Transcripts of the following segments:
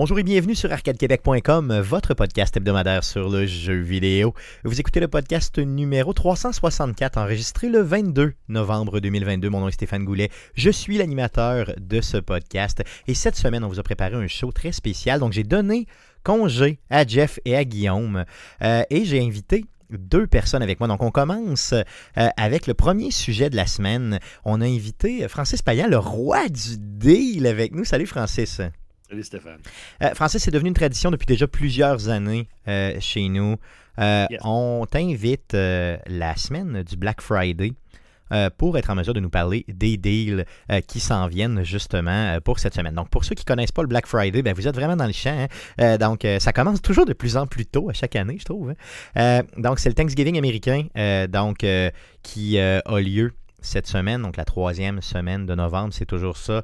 Bonjour et bienvenue sur arcadequebec.com, votre podcast hebdomadaire sur le jeu vidéo. Vous écoutez le podcast numéro 364, enregistré le 22 novembre 2022. Mon nom est Stéphane Goulet, je suis l'animateur de ce podcast et cette semaine, on vous a préparé un show très spécial. Donc, j'ai donné congé à Jeff et à Guillaume euh, et j'ai invité deux personnes avec moi. Donc, on commence euh, avec le premier sujet de la semaine. On a invité Francis Payan, le roi du deal, avec nous. Salut, Francis. Salut Stéphane. Euh, Francis, c'est devenu une tradition depuis déjà plusieurs années euh, chez nous. Euh, on t'invite la semaine du Black Friday. pour être en mesure de nous parler des deals qui s'en viennent justement pour cette semaine. Donc, pour ceux qui ne connaissent pas le Black Friday, ben, vous êtes vraiment dans les champ. Hein. donc, ça commence toujours de plus en plus tôt à chaque année, je trouve. Hein. donc, c'est le Thanksgiving américain donc, qui a lieu cette semaine, donc la troisième semaine de novembre, c'est toujours ça.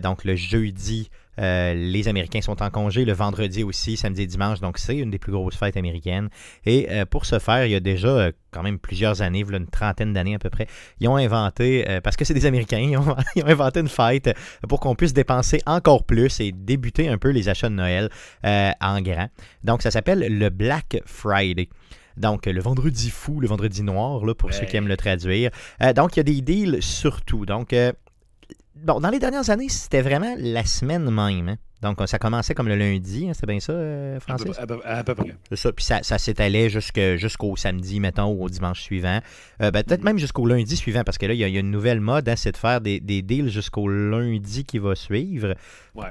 donc, le jeudi euh, les Américains sont en congé le vendredi aussi, samedi et dimanche, donc c'est une des plus grosses fêtes américaines. Et euh, pour ce faire, il y a déjà euh, quand même plusieurs années, une trentaine d'années à peu près, ils ont inventé, parce que c'est des Américains, ils ont, inventé une fête pour qu'on puisse dépenser encore plus et débuter un peu les achats de Noël en grand. Donc ça s'appelle le Black Friday. Donc, le vendredi fou, le vendredi noir, là, pour ceux qui aiment le traduire. donc, il y a des deals surtout. Donc, bon, dans les dernières années, c'était vraiment la semaine même. Hein. Donc, ça commençait comme le lundi, hein, c'est bien ça, euh, Francis? À peu, près. C'est ça, puis ça, s'étalait jusqu'au samedi, mettons, ou au dimanche suivant. Euh, ben, peut-être même jusqu'au lundi suivant, parce que là, il y, a une nouvelle mode, hein, c'est de faire des, deals jusqu'au lundi qui va suivre,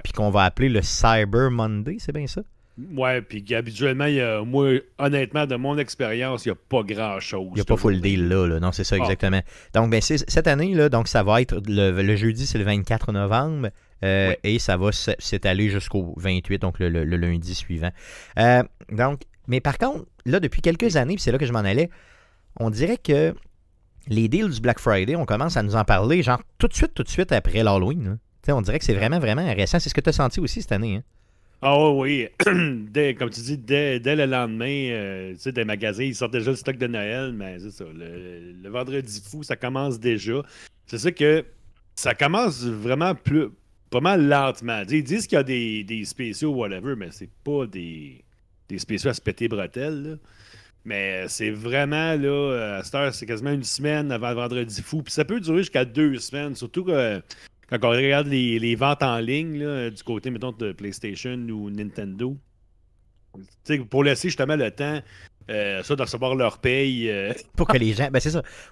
puis qu'on va appeler le Cyber Monday, c'est bien ça? Ouais, puis habituellement, moi, honnêtement, de mon expérience, il n'y a pas grand-chose. Il n'y a pas full deal là, Non, c'est ça, ah. exactement. Donc, ben, cette année, là, donc, ça va être le, jeudi, c'est le 24 novembre. Euh, et ça va s'étaler jusqu'au 28, donc le, lundi suivant. Euh, donc, mais par contre, là, depuis quelques années, c'est là que je m'en allais, on dirait que les deals du Black Friday, on commence à nous en parler, genre tout de suite, tout de suite après l'Halloween. On dirait que c'est vraiment, vraiment récent. C'est ce que tu as senti aussi cette année. Hein. Ah oui, comme tu dis, dès, le lendemain, euh, tu sais, des magasins, ils sortent déjà le stock de Noël, mais c'est ça. Le, vendredi fou, ça commence déjà. C'est ça que ça commence vraiment plus pas mal lentement. Ils disent qu'il y a des, des spéciaux, whatever, mais c'est pas des, des spéciaux à se péter bretelles. Mais c'est vraiment, là, à cette heure, c'est quasiment une semaine avant le vendredi fou. Puis ça peut durer jusqu'à deux semaines, surtout que quand on regarde les, ventes en ligne du côté, mettons, de PlayStation ou Nintendo, pour laisser justement le temps euh, ça, de recevoir leur paye. Euh. Pour que les gens, ben,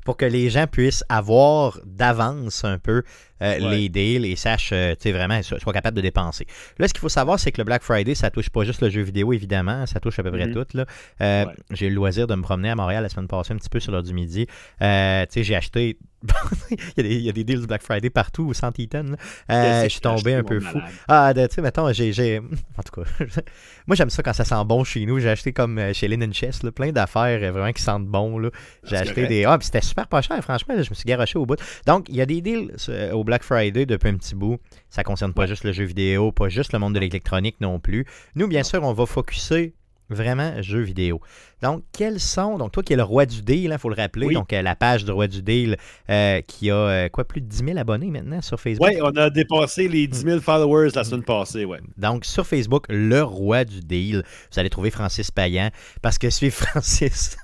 pour que les gens puissent avoir d'avance un peu les euh, les deals et sache euh, vraiment, soit, capable de dépenser. Là, ce qu'il faut savoir, c'est que le Black Friday, ça touche pas juste le jeu vidéo, évidemment, ça touche à peu près mhm. tout. Euh, j'ai eu le loisir de me promener à Montréal la semaine passée, un petit peu sur l'heure du midi. J'ai acheté. il, y a des, deals du Black Friday partout au centre je suis tombé un peu fou. Ah, tu sais, mettons, j'ai. En tout cas, moi, j'aime ça quand ça sent bon chez nous. J'ai acheté comme chez Linen Chess, plein d'affaires vraiment qui sentent bon. Ah, j'ai acheté des. Ah, c'était super pas cher, franchement. je me suis garoché au bout. Donc, il y a des deals au Black Friday depuis un petit bout. Ça concerne pas juste le jeu vidéo, pas juste le monde de l'électronique non plus. Nous, bien sûr, on va focuser vraiment jeu vidéo. Donc, quels sont, donc toi qui es le roi du deal, il hein, faut le rappeler, donc euh, la page du roi du deal euh, qui a euh, quoi, plus de 10 000 abonnés maintenant sur Facebook. Oui, on a dépassé les 10 000 followers la semaine passée, ouais. Donc, sur Facebook, le roi du deal, vous allez trouver Francis Payan, parce que suivre Francis,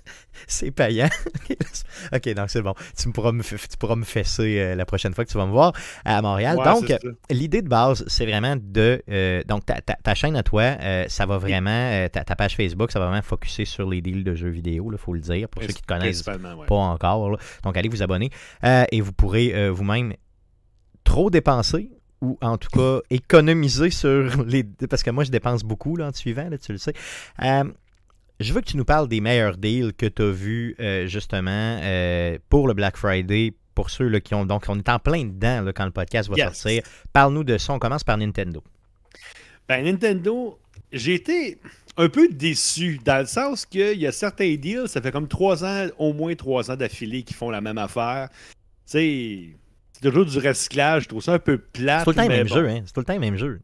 c'est payant. ok, donc c'est bon. Tu, pourras me, tu me fesser euh, la prochaine fois que tu vas me voir à Montréal. donc, l'idée de base, c'est vraiment de. Euh, donc, ta, chaîne à toi, euh, ça va vraiment. Ta, page Facebook, ça va vraiment focuser sur les deals de jeux vidéo, il faut le dire, pour ceux qui ne connaissent pas encore. Donc, allez vous abonner et vous pourrez vous-même trop dépenser ou en tout cas économiser sur les. Parce que moi, je dépense beaucoup là, en suivant, là, tu le sais je veux que tu nous parles des meilleurs deals que tu as vus euh, justement euh, pour le Black Friday, pour ceux là, qui ont. Donc, on est en plein dedans quand le podcast va sortir. Parle-nous de ça. On commence par Nintendo. Ben, Nintendo, j'ai été un peu déçu dans le sens qu'il y a certains deals, ça fait comme trois ans, au moins trois ans d'affilée qui font la même affaire. Tu sais, C'est toujours du recyclage, je trouve ça un peu plat. C'est tout le temps le même jeu, hein? C'est tout le temps le même jeu.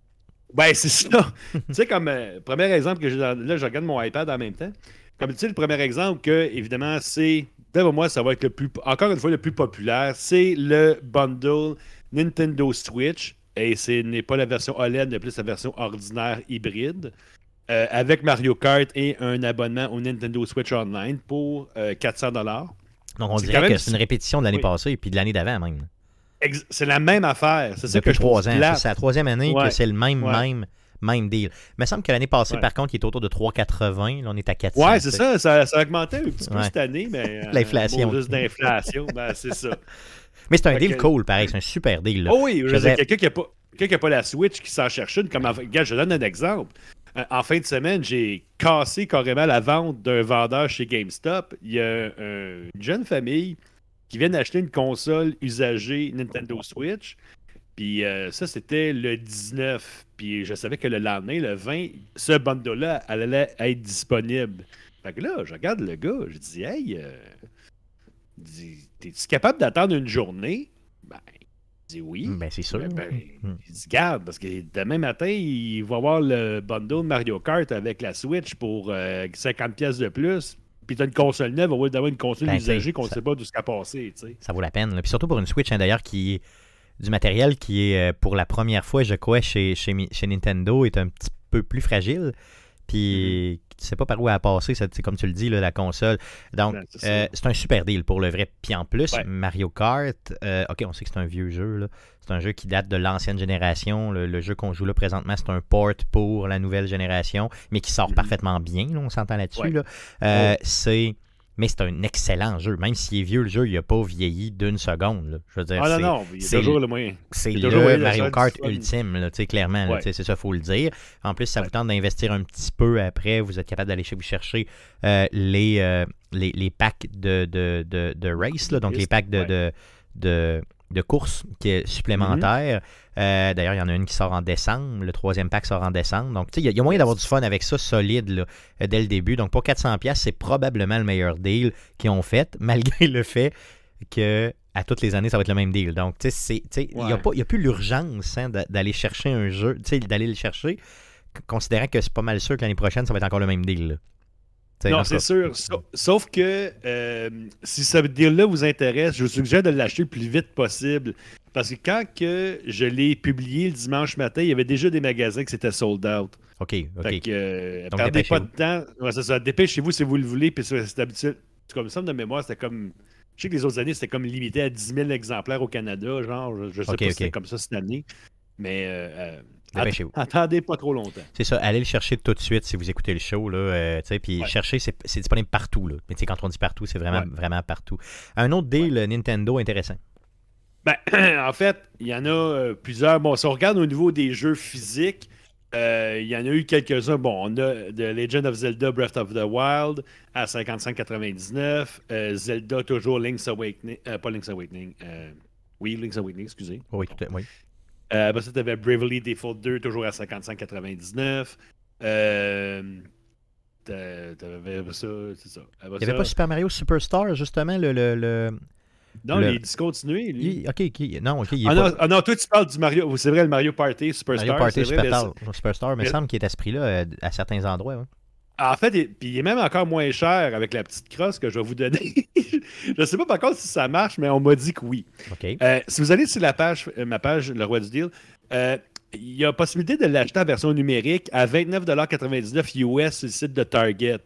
Ben, c'est ça. tu sais, comme euh, premier exemple que j'ai Là, je regarde mon iPad en même temps. Comme tu sais, le premier exemple que, évidemment, c'est. devant moi, ça va être le plus. Encore une fois, le plus populaire. C'est le bundle Nintendo Switch. Et ce n'est pas la version OLED, mais plus la version ordinaire hybride. Euh, avec Mario Kart et un abonnement au Nintendo Switch Online pour 400$. Euh, Donc, on dirait que c'est une répétition de l'année passée et puis de l'année d'avant même. C'est la même affaire. C'est ça que trois ans. C'est la troisième année que c'est le même, même, même deal. il me semble que l'année passée, par contre, il est autour de 3,80. Là, on est à 400. Ouais, c'est ça, ça, a augmenté un petit peu cette année, mais. Euh, L'inflation. Juste d'inflation, ben, c'est ça. Mais c'est un deal cool, pareil. C'est un super deal. Là. Oh oui, je quelqu'un qui n'a pas. pas la Switch qui s'en cherche une, comme je donne un exemple. En fin de semaine, j'ai cassé carrément la vente d'un vendeur chez GameStop. Il y a une jeune famille qui viennent acheter une console usagée Nintendo Switch. Puis euh, ça, c'était le 19. Puis je savais que le lendemain, le 20, ce bundle-là allait être disponible. Fait que là, je regarde le gars, je dis Hey, euh, t'es-tu capable d'attendre une journée Ben, il dit oui. Ben, c'est sûr. Ben, ben hmm. Il dit Garde, parce que demain matin, il va avoir le bundle Mario Kart avec la Switch pour 50 euh, pièces de plus. Puis t'as une console neuve, on va d'avoir une console ben, usagée qu'on ne sait pas de ce qu'a a passé. T'sais. Ça vaut la peine. Puis surtout pour une Switch, hein, d'ailleurs, qui est du matériel qui est euh, pour la première fois, je crois, chez, chez Nintendo, est un petit peu plus fragile puis mhm. tu sais pas par où elle a passé, comme tu le dis, la console. Donc, ben, euh, c'est un super deal pour le vrai. Puis en plus, Mario Kart, euh, ok, on sait que c'est un vieux jeu. C'est un jeu qui date de l'ancienne génération. Le, jeu qu'on joue là présentement, c'est un port pour la nouvelle génération, mais qui sort mhm. parfaitement bien. on s'entend là-dessus. Euh, c'est mais c'est un excellent jeu. Même s'il est vieux, le jeu, il n'a pas vieilli d'une seconde. Je veux dire, ah, toujours le moyen. C'est le, Mario Kart ultime, là, clairement. C'est ça, il faut le dire. En plus, ça vous tente d'investir un petit peu après. Vous êtes capable d'aller vous chercher euh, euh, les, les, packs de, de, race, donc les packs de, de de course qui est supplémentaire. Mhm. Euh, d'ailleurs, il y en a une qui sort en décembre. Le troisième pack sort en décembre. Donc, il y, a moyen d'avoir du fun avec ça solide euh, dès le début. Donc, pour 400$, c'est probablement le meilleur deal qu'ils ont fait, malgré le fait que à toutes les années, ça va être le même deal. Donc, tu sais, il n'y a, plus l'urgence hein, d'aller chercher un jeu, d'aller le chercher, considérant que c'est pas mal sûr que l'année prochaine, ça va être encore le même deal. Non, c'est sûr. Sauf que euh, si ce deal-là vous intéresse, je vous suggère de l'acheter le plus vite possible. Parce que quand que je l'ai publié le dimanche matin, il y avait déjà des magasins qui étaient sold out. OK, OK. Fait que, euh, perdez pas de temps. ça, ça. Dépêchez-vous si vous le voulez. Puis c'est habituel. Comme ça, de mémoire, c'était comme. Je sais que les autres années, c'était comme limité à 10 000 exemplaires au Canada. Genre, je, sais pas si c'était comme ça cette année. Mais euh, euh ah, attendez pas trop longtemps. C'est ça, allez le chercher tout de suite si vous écoutez le show. Là, euh, chercher, c'est, disponible partout. Là. Mais quand on dit partout, c'est vraiment, vraiment partout. Un autre deal Nintendo intéressant. Ben, en fait, il y en a euh, plusieurs. Bon, si on regarde au niveau des jeux physiques, euh, il y en a eu quelques-uns. Bon, on a The Legend of Zelda Breath of the Wild à 55,99. Zelda, toujours Link's Awakening. pas Link's Awakening. oui, Link's Awakening, excusez. Oui, tout à, oui. Euh, après ça, tu Bravely Default 2, toujours à 55,99. Euh, T'avais ça, c'est ça. il n'y avait pas Super Mario Superstar, justement, le. le, Non, il est discontinué, lui. Ok, Non, ok. Il ah, ah non, toi, tu parles du Mario. C'est vrai, le Mario Party Superstar. Mario Party Superstar, mais il me semble qu'il est à ce prix-là euh, à certains endroits. ouais en fait, il, puis il est même encore moins cher avec la petite crosse que je vais vous donner. je ne sais pas par si ça marche, mais on m'a dit que oui. Euh, si vous allez sur la page, euh, ma page, Le Roi du Deal, euh, il y a possibilité de l'acheter en version numérique à 29,99$ US sur le site de Target.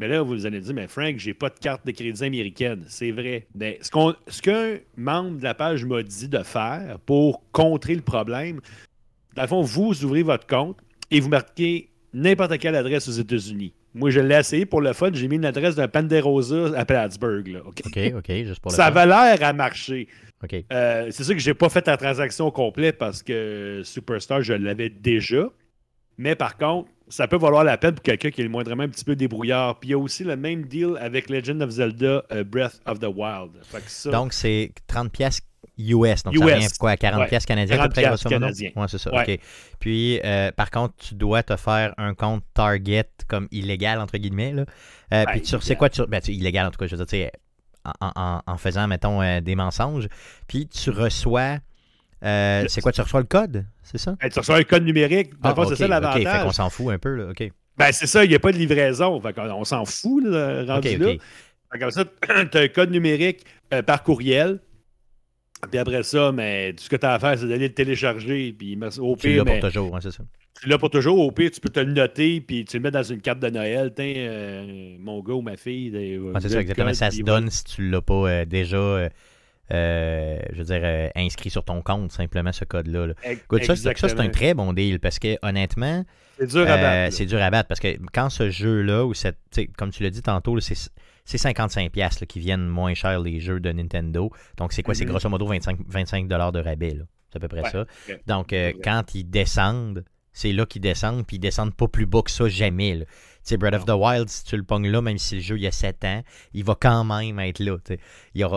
Mais là, vous allez dire, mais Frank, j'ai pas de carte de crédit américaine. C'est vrai. ce qu'un membre de la page m'a dit de faire pour contrer le problème, dans le fond, vous ouvrez votre compte et vous marquez n'importe quelle adresse aux États-Unis. Moi, je l'ai essayé pour le fun. J'ai mis une adresse d'un Panderosa à Plattsburgh. OK? OK, OK, juste pour Ça avait l'air à marcher. OK. Euh, c'est sûr que j'ai pas fait la transaction complète parce que Superstar, je l'avais déjà. Mais par contre, ça peut valoir la peine pour quelqu'un qui est moindrement un petit peu débrouillard. Puis il y a aussi le même deal avec Legend of Zelda euh, Breath of the Wild. Donc, c'est 30$ US, donc US. ça revient quoi, 40 pièces canadiens 40 à peu près, ouais, c'est ça. Ouais. Puis, euh, par contre, tu dois te faire un compte Target comme illégal, entre guillemets. Là. Euh, puis, tu sais quoi, tu, ben, tu, illégal en tout cas, je veux dire, en, en, en, faisant, mettons, euh, des mensonges. Puis, tu reçois. Euh, c'est quoi, tu reçois le code, c'est ça? Ben, tu reçois un code numérique. Ah, c'est ça l'avantage. OK, fait qu'on s'en fout un peu, là. OK. Ben, c'est ça, il n'y a pas de livraison. Fait on, s'en fout, là, rendu okay, là. Fait comme ça, tu as un code numérique par courriel puis après ça, mais tout ce que tu as à faire, c'est d'aller le télécharger. Puis au pire. Tu l'as pour toujours, c'est ça. Tu l'as pour toujours. Au pire, tu peux te le noter. Puis tu le mets dans une carte de Noël. Euh, mon gars ou ma fille. c'est ça, exactement. ça se donne si tu l'as pas euh, déjà. Euh, euh, je veux dire, euh, inscrit sur ton compte, simplement ce code-là. ça, c'est un très bon deal parce que honnêtement, c'est dur à euh, battre. dur parce que quand ce jeu-là, ou comme tu l'as dit tantôt, c'est 55$ là, qui viennent moins cher les jeux de Nintendo. Donc, c'est quoi? C'est mm-hmm. grosso modo 25, 25 de rabais. C'est à peu près ça. Donc, quand ils descendent, c'est là qu'ils descendent, puis ils descendent pas plus bas que ça jamais. Breath of the Wild, si tu le pognes là, même si le jeu il y a 7 ans, il va quand même être là. Il ne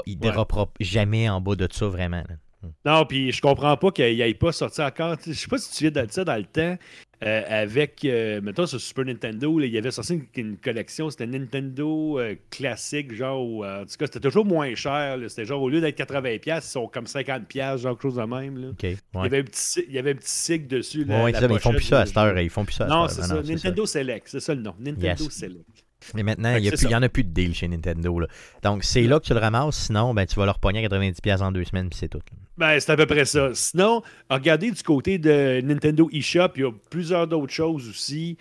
il jamais en bas de ça, vraiment. Hmm. Non, puis je comprends pas qu'il n'aille pas sortir encore. Je sais pas si tu viens de ça dans le temps. Euh, avec, euh, mettons, sur Super Nintendo, il y avait sorti une, collection, c'était Nintendo euh, classique, genre, en tout cas, c'était toujours moins cher. C'était genre, au lieu d'être 80$, ils sont comme 50$, genre, quelque chose de même. Là. il, y avait un petit, il y avait un petit cycle dessus. Là, ils font plus ça à cette heure. Ils font plus ça non, c'est ça. Nintendo Select, c'est ça le nom. Nintendo Select. Mais maintenant, il n'y en a plus de deal chez Nintendo. Donc, c'est là que tu le ramasses. Sinon, ben, tu vas leur pogner 90$ en deux semaines, puis c'est tout. Ben, c'est à peu près ça. Sinon, regardez du côté de Nintendo eShop, il y a plusieurs d'autres choses aussi.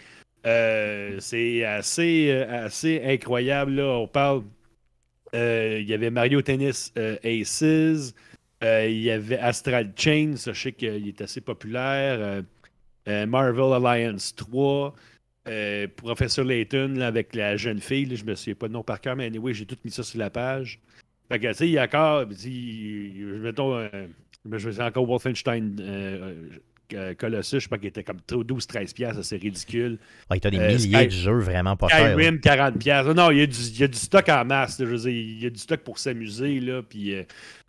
Euh, c'est assez, euh, assez incroyable. On parle. Euh, il y avait Mario Tennis euh, Aces. il y avait Astral Chain. sachez je sais qu'il est assez populaire. Marvel Alliance 3. Euh, professeur Layton avec la jeune fille, je je me souviens pas de nom par cœur, mais anyway, j'ai tout mis ça sur la page. Fait que, tu sais, il y a encore, je euh, encore Wolfenstein euh, Colossus, je sais pas, était comme 12-13 pièces, c'est ridicule. y a des milliers de jeux vraiment pas chers. Skyrim, 40 Non, il y, a du stock en masse, je veux dire, il y a du stock pour s'amuser, là, puis...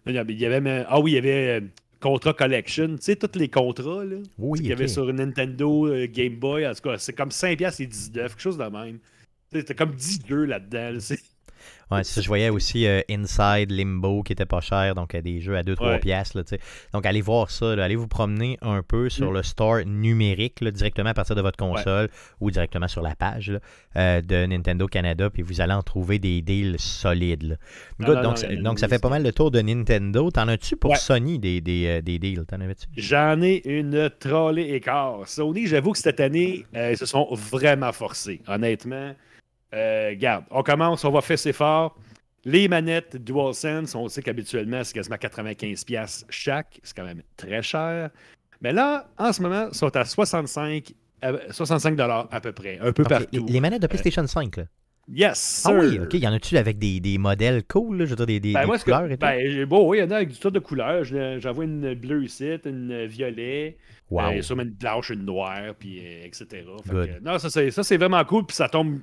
il y avait même... Ah oui, il y avait Contra Collection, tu sais, tous les contrats là, oui, qu'il y avait sur Nintendo, euh, Game Boy, en tout cas, c'est comme 5$ et 19, quelque chose de même. C'était comme 10 Là je voyais aussi euh, Inside Limbo qui était pas cher, donc euh, des jeux à 2-3 pièces piastres. donc allez voir ça, allez vous promener un peu sur mm. le store numérique directement à partir de votre console ou directement sur la page euh, de Nintendo Canada, puis vous allez en trouver des deals solides. Ah donc, ça fait pas mal le tour de Nintendo. T'en as-tu pour Sony des, des, deals J'en ai une trollée écart. Sony, j'avoue que cette année, ils se sont vraiment forcés, honnêtement regarde euh, garde, on commence, on va ses fort. Les manettes DualSense, on sait qu'habituellement, c'est quasiment 95$ chaque. C'est quand même très cher. Mais là, en ce moment, sont à 65, 65 euh, à peu près, un peu partout. Les manettes de euh, PlayStation 5, là. Yes, Ah oui, OK. Il y en a-tu avec des, modèles cool, je veux des, ben, couleurs et tout? Ben, oui, il y en a avec du tas de couleurs. J'en vois une bleue ici, une violet, wow. sûrement une blanche, une noire, etc. non, ça, c'est vraiment cool, puis ça tombe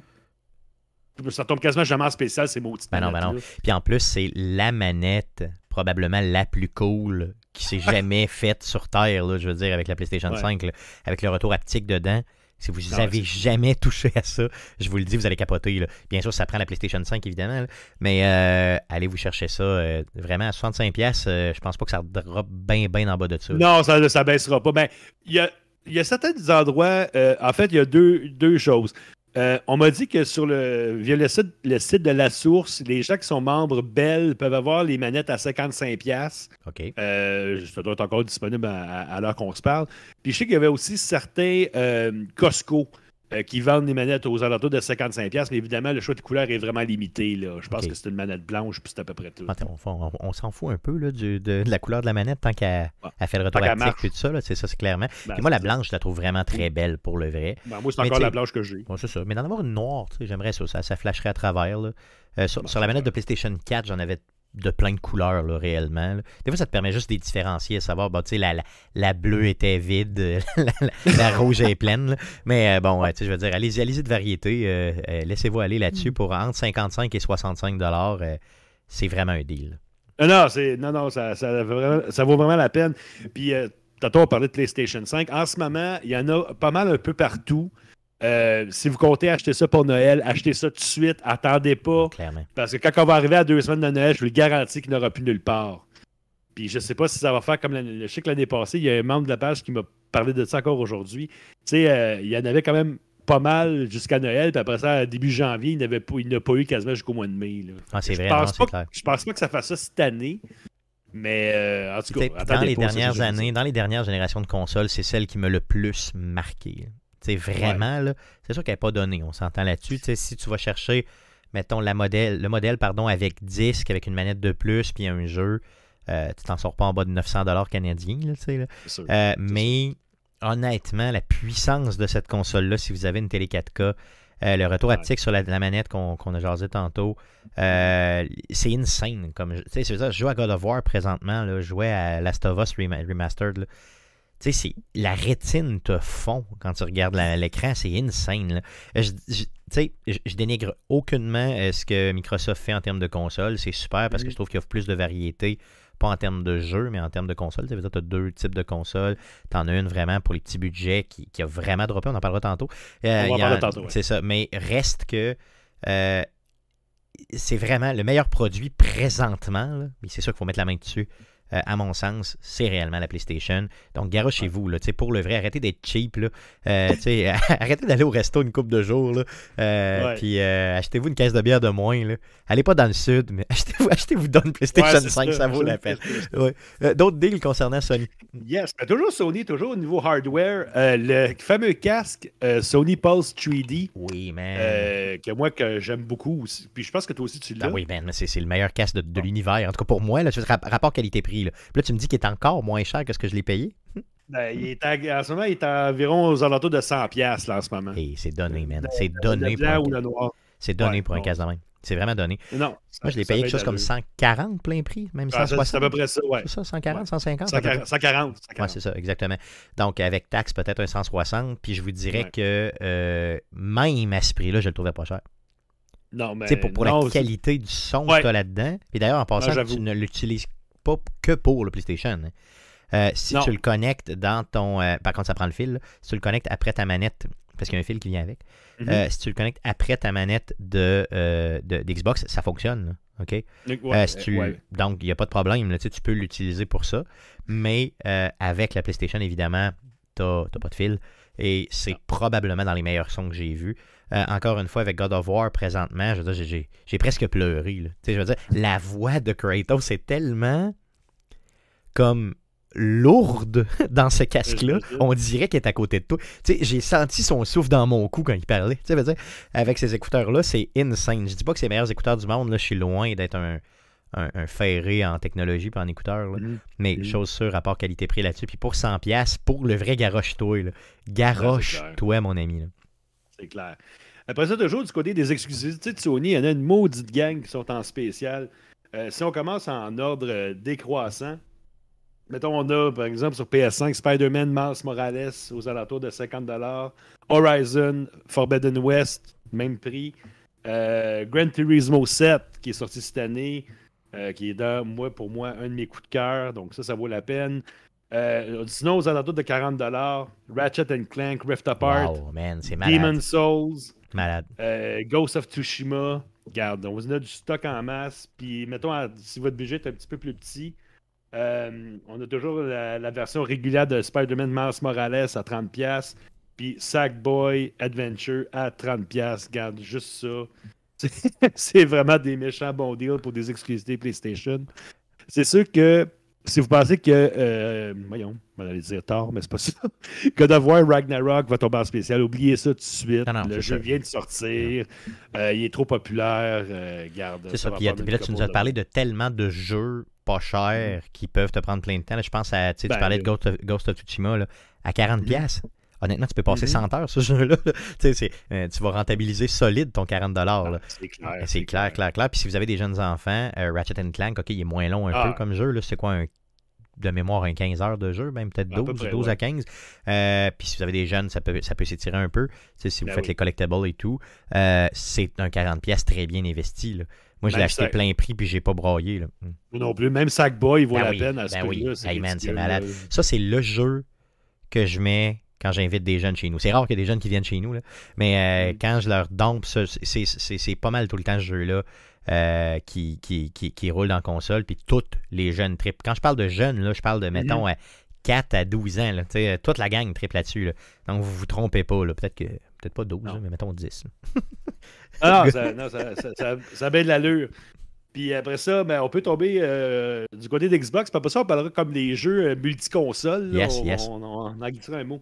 ça tombe quasiment jamais en spécial, ces maudites ben non, ben non. Puis en plus, c'est la manette probablement la plus cool qui s'est jamais faite sur Terre, là, je veux dire, avec la PlayStation 5, avec le retour haptique dedans. Si vous n'avez ah jamais touché à ça, je vous le dis, vous allez capoter. Bien sûr, ça prend la PlayStation 5, évidemment. Mais euh, allez vous chercher ça. Euh, vraiment, à 65$, pièces. je pense pas que ça drop bien, bien en bas de ça. Non, ça ne baissera pas. Ben, il y a, y a certains endroits. Euh, en fait, il y a deux, deux choses. Euh, on m'a dit que sur le, via le site, de La Source, les gens qui sont membres Bell peuvent avoir les manettes à 55$. OK. Euh, ça doit être encore disponible à, l'heure qu'on se parle. Puis je sais qu'il y avait aussi certains euh, Costco euh, qui vendent des manettes aux alentours de 55$, mais évidemment, le choix de couleur est vraiment limité. Là. Je pense que c'est une manette blanche, puis c'est à peu près tout. On, s'en fout un peu là, de, la couleur de la manette tant qu'elle fait le retour actif, puis tout ça, c'est ça, c'est clairement. Ben, moi, la blanche, je la trouve vraiment très belle pour le vrai. Ben, moi, c'est encore la blanche que j'ai. Bon, c'est ça. Mais d'en avoir une noire, j'aimerais ça, ça, flasherait à travers. Euh, ben, sur, la manette de PlayStation 4, j'en avais de plein de couleurs là, réellement. Des fois, ça te permet juste de les différencier, à savoir, tu la, la, la, bleue était vide, la, rouge est pleine. Mais euh, bon, je veux dire, allez-y, allez-y de variété. Euh, euh, laissez-vous aller là-dessus mm. pour entre 55 et 65 dollars. c'est vraiment un deal. Non, non, non, non ça, vaut vraiment la peine. Puis, tantôt, on parlait de PlayStation 5. En ce moment, il y en a pas mal un peu partout. Euh, si vous comptez acheter ça pour Noël, achetez ça tout de suite. Attendez pas. Parce que quand on va arriver à deux semaines de Noël, je vous le garantis qu'il n'aura plus nulle part. Puis je ne sais pas si ça va faire comme le chic l'année passée. Il y a un membre de la page qui m'a parlé de ça encore aujourd'hui. Tu euh, il y en avait quand même pas mal jusqu'à Noël. Puis après ça, début janvier, il n'a pas eu quasiment jusqu'au mois de mai. Ah, c'est vrai. Je pense pas que ça fasse ça cette année. Mais euh, en tout cas, dans les, dernières années, dans les dernières générations de consoles, c'est celle qui me le plus marqué c'est vraiment, c'est sûr qu'elle n'est pas donnée. On s'entend là-dessus. Si tu vas chercher, mettons, la le modèle pardon, avec disque, avec une manette de plus, puis un jeu, euh, tu t'en sors pas en bas de 900 canadiens. Euh, mais honnêtement, la puissance de cette console-là, si vous avez une télé 4K, euh, le retour ouais. sur la, manette qu'on a jasé tantôt, c'est insane. Comme, je, je joue à God of War présentement, je jouais à Last of Us Remastered. Tu sais, la rétine te fond quand tu regardes l'écran, c'est insane. Euh, je, tu sais, je dénigre aucunement euh, ce que Microsoft fait en termes de consoles. C'est super parce que je trouve qu'il a plus de variété, pas en termes de jeux, mais en termes de consoles. tu as deux types de consoles. Tu en as une vraiment pour les petits budgets qui, a vraiment droppé. On en parlera tantôt. Euh, on en parlera tantôt. C'est ça. Mais reste que. c'est vraiment le meilleur produit présentement, mais c'est sûr qu'il faut mettre la main dessus. Euh, à mon sens, c'est réellement la PlayStation. Donc, garochez-vous, là, pour le vrai, arrêtez d'être cheap, là, euh, euh, arrêtez d'aller au resto une coupe de jours, là, puis achetez-vous une caisse de bière de moins. Allez pas dans le sud, mais achetez-vous achetez une PlayStation 5, ça, vaut la peine. D'autres deals concernant Sony. Yes, toujours Sony, toujours au niveau hardware, le fameux casque Sony Pulse 3D. Oui, man. que moi, que j'aime beaucoup aussi. Puis je pense que toi aussi, tu ben l'as. Ah oui, man, c'est le meilleur casque de, l'univers. En tout cas, pour moi, là, rapport qualité-prix Là. Puis là, tu me dis qu'il est encore moins cher que ce que je l'ai payé. Ben, il est à, en ce moment, il est à environ aux alentours de 100$ là, en ce moment. Et eh, c'est donné, man. C'est donné, pour un, C'est donné pour un casse C'est vraiment donné. Non. Moi, je l'ai payé quelque chose comme 140 plein prix, même 160. Ah, c'est à peu près ça, ouais. C'est ça, 140, 150 140. 140. Oui, c'est ça, exactement. Donc, avec taxe, peut-être un 160. Puis je vous dirais que euh, même à ce prix-là, je le trouvais pas cher. Non, mais. Tu pour, pour la qualité du son que tu as là-dedans. Puis d'ailleurs, en passant, tu ne l'utilises pas que pour le PlayStation. Hein. Euh, si tu le connectes dans ton. Euh, par contre, ça prend le fil. Si tu le connectes après ta manette, parce qu'il y a un fil qui vient avec. Mhm. Euh, si tu le connectes après ta manette d'Xbox, de, ça fonctionne. OK? Donc, il n'y a pas de problème. tu, tu peux l'utiliser pour ça. Mais avec la PlayStation, évidemment, tu n'as pas de fil. Et c'est probablement dans les meilleurs sons que j'ai vus. Euh, encore une fois, avec God of War présentement, j'ai presque pleuré. la voix de Kratos c'est tellement comme lourde dans ce casque-là. On dirait qu'il est à côté de toi. J'ai senti son souffle dans mon cou quand il parlait. avec ces écouteurs-là, c'est insane. Je dis pas que c'est les meilleurs écouteurs du monde. Là, je suis loin d'être un, ferré en technologie et en écouteurs. Mm-hmm. Mais mm-hmm. chose sûre, rapport qualité-prix là-dessus. Puis pour 100$, pour le vrai garoche-toi. Garoche-toi, mon ami c'est clair. Après ça, toujours du côté des exclusivités de Sony, il y en a une maudite gang qui sont en spécial. Euh, si on commence en ordre décroissant, mettons, on a par exemple sur PS5 Spider-Man Mars, Morales aux alentours de 50$, Horizon Forbidden West, même prix, euh, Gran Turismo 7 qui est sorti cette année, euh, qui est dans, moi, pour moi un de mes coups de cœur, donc ça, ça vaut la peine. Euh, à la alentours de 40 Ratchet Clank, Rift Apart, Demon's Demon Souls, malade. Euh, Ghost of Tsushima. Garde, on a du stock en masse. Puis, mettons, si votre budget est un petit peu plus petit, euh, on a toujours la, version régulière de Spider-Man Miles Morales à 30$. Puis Sackboy Adventure à 30$. Garde, juste ça. C'est vraiment des méchants bons deals pour des exclusivités PlayStation. C'est sûr que si vous pensez que, euh, voyons, on allait dire tard, mais c'est pas ça. Que devoir Ragnarok va tomber en spécial. Oubliez ça tout de suite. Ah le jeu vient de sortir. Euh, il est trop populaire. Euh, garde. C'est ça. puis, là, tu nous as parlé de tellement de jeux pas chers mm. qui peuvent te prendre plein de temps. je pense à, tu, tu ben parlais de Ghost of, Tsushima là, à 40$ honnêtement, tu peux passer 100 mm-hmm. heures ce jeu-là. Euh, tu vas rentabiliser solide ton 40$. Ah, c'est clair. Euh, c'est clair, clair, clair, Puis si vous avez des jeunes enfants, euh, Ratchet Clank, OK, il est moins long un peu ah. comme jeu. C'est quoi un de mémoire un 15 heures de jeu, même peut-être 12, à 15. puis si vous avez des jeunes, ça peut, ça peut s'étirer un peu. si vous ben faites les collectibles et tout, c'est un 40 pièces très bien investi. Moi, je l'ai acheté plein prix puis j'ai pas broyé. Là. Hmm. Non plus, même Sackboy, il vaut ben la peine à ce ben oui. c'est malade. Ça, c'est le jeu que je mets quand j'invite des jeunes chez nous. C'est rare qu'il y ait des jeunes qui viennent chez nous, là. mais euh, mm. quand je leur dompe, c'est pas mal tout le temps ce jeu-là euh, qui, qui, roule dans la console, puis toutes les jeunes tripent. Quand je parle de jeunes, là, je parle de, mettons, mm-hmm. à 4 à 12 ans, toute la gang triple là-dessus. Donc, vous vous trompez pas, peut-être que peut-être pas 12, mais mettons 10. ah non, ça, non, ça, ça, de l'allure. Puis après ça, ben, on peut tomber euh, du côté d'Xbox. Puis après ça, on parlera comme des jeux euh, multiconsoles. Yes, on, yes. on, un mot.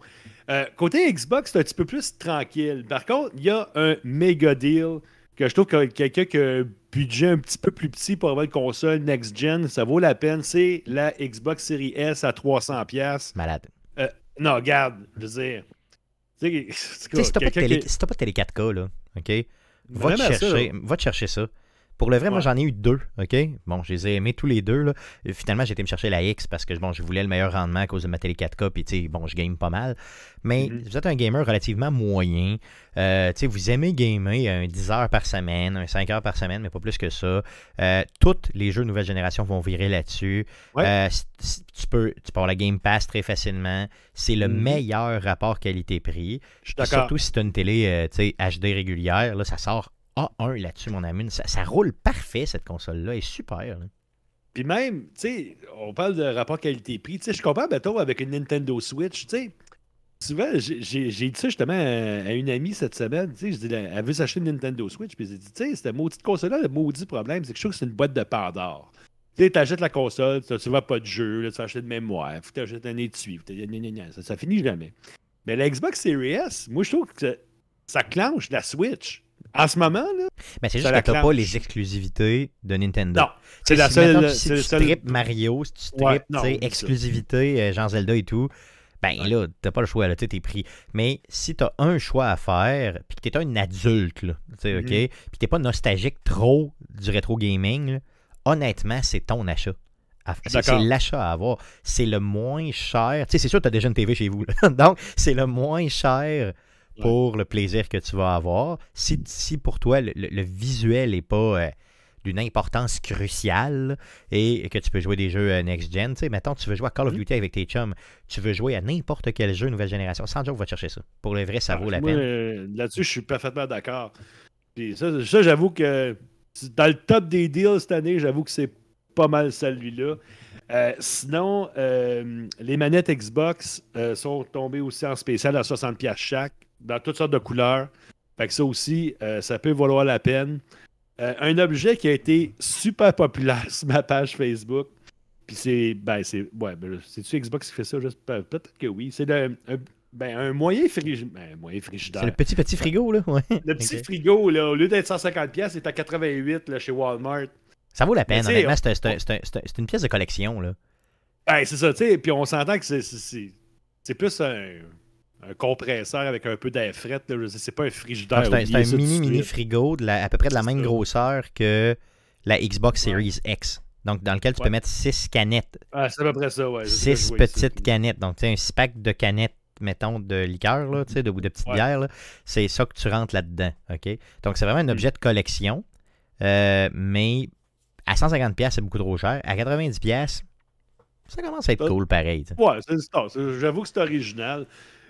Euh, côté Xbox, c'est un petit peu plus tranquille. Par contre, il y a un méga deal que je trouve que quelqu'un qui a un budget un petit peu plus petit pour avoir une console next-gen, ça vaut la peine. C'est la Xbox Series S à 300$. Malade. non, regarde, je veux dire. Tu si pas, de télé 4K, là, OK? va te chercher ça. Pour le vrai, moi, j'en ai eu deux, OK? Bon, je les ai aimés tous les deux, finalement, j'ai été me chercher la X parce que, bon, je voulais le meilleur rendement à cause de ma télé 4K, puis, tu sais, bon, je game pas mal. Mais mm-hmm. vous êtes un gamer relativement moyen. Euh, tu sais, vous aimez gamer un euh, 10 heures par semaine, un 5 heures par semaine, mais pas plus que ça. Euh, toutes les jeux nouvelle génération vont virer là-dessus. tu, peux, tu la Game Pass très facilement. C'est le mm-hmm. meilleur rapport qualité-prix. Surtout si tu as une télé, HD régulière, là, ça sort a1 là-dessus, mon ami. Ça, roule parfait, cette console-là. Elle est super. Puis même, tu sais, on parle de rapport qualité-prix. Tu sais, je compare, mettons, avec une Nintendo Switch, tu sais. Souvent, j'ai dit ça justement à, une amie cette semaine. Tu sais, je dis, elle veut s'acheter une Nintendo Switch. Puis j'ai dit, tu sais, cette maudite console-là, le maudit problème, c'est que je trouve que c'est une boîte de Pandore. Tu sais, t'achètes la console, tu vois pas de jeu, tu vas acheter de mémoire, tu que t'achètes un étui, ça, ça finit jamais. Mais la Xbox Series S, moi, je trouve que ça, ça clenche la Switch. En ce moment, là. Mais c'est juste que t'as pas les exclusivités de Nintendo. Non. C'est la si seule. si tu strip Mario, si tu strip exclusivité, euh, genre Zelda et tout, ben là, t'as pas le choix, là, t'es pris. Mais si tu as un choix à faire, puis que t'es un adulte, là, sais, OK, tu mhm. t'es pas nostalgique trop du rétro gaming, honnêtement, c'est ton achat. C'est l'achat à avoir. C'est le moins cher. Tu sais, c'est sûr que tu as déjà une TV chez vous. Donc, c'est le moins cher pour le plaisir que tu vas avoir. Si, pour toi, le, visuel n'est pas euh, d'une importance cruciale et que tu peux jouer des jeux euh, next-gen, tu sais, mettons, tu veux jouer à Call of mm-hmm. Duty avec tes chums, tu veux jouer à n'importe quel jeu nouvelle génération, sans joke, va chercher ça. Pour le vrai, ça ah, vaut la peine. Euh, là-dessus, je suis parfaitement d'accord. ça, j'avoue que dans le top des deals cette année, j'avoue que c'est pas mal celui-là. sinon, les manettes Xbox sont tombées aussi en spécial à 60$ chaque dans toutes sortes de couleurs. Fait que ça aussi, euh, ça peut valoir la peine. Euh, un objet qui a été super populaire sur ma page Facebook. Puis c'est. Ben, c'est. Ouais, ben c'est-tu Xbox qui fait ça? Peut-être que oui. C'est ben, ben, un, moyen, frigidaire. C'est le petit petit frigo, là. Le petit frigo, là, au lieu d'être 150$, c'est à 88$ là, chez Walmart. Ça vaut la peine, honnêtement. C'est une pièce de collection, là. Ben, c'est ça, tu sais. Puis on s'entend que c'est. C'est plus un un compresseur avec un peu d'air C'est pas un frigidaire. Ah, c'est un, mini, mini frigo de à peu près de la même grosseur que la Xbox Series X. Donc, dans lequel tu peux mettre 6 canettes. Ah, c'est à peu près ça, ouais. 6 petites canettes. Donc, tu sais, un six pack de canettes, mettons, de liqueur, tu sais, de, bout de petites bières, c'est ça que tu rentres là-dedans. OK? Donc, c'est vraiment un hmm. objet de collection. Euh, mais à 150$, c'est beaucoup trop cher. À 90$, ça commence à être cool pareil. Ouais, c'est j'avoue que c'est original.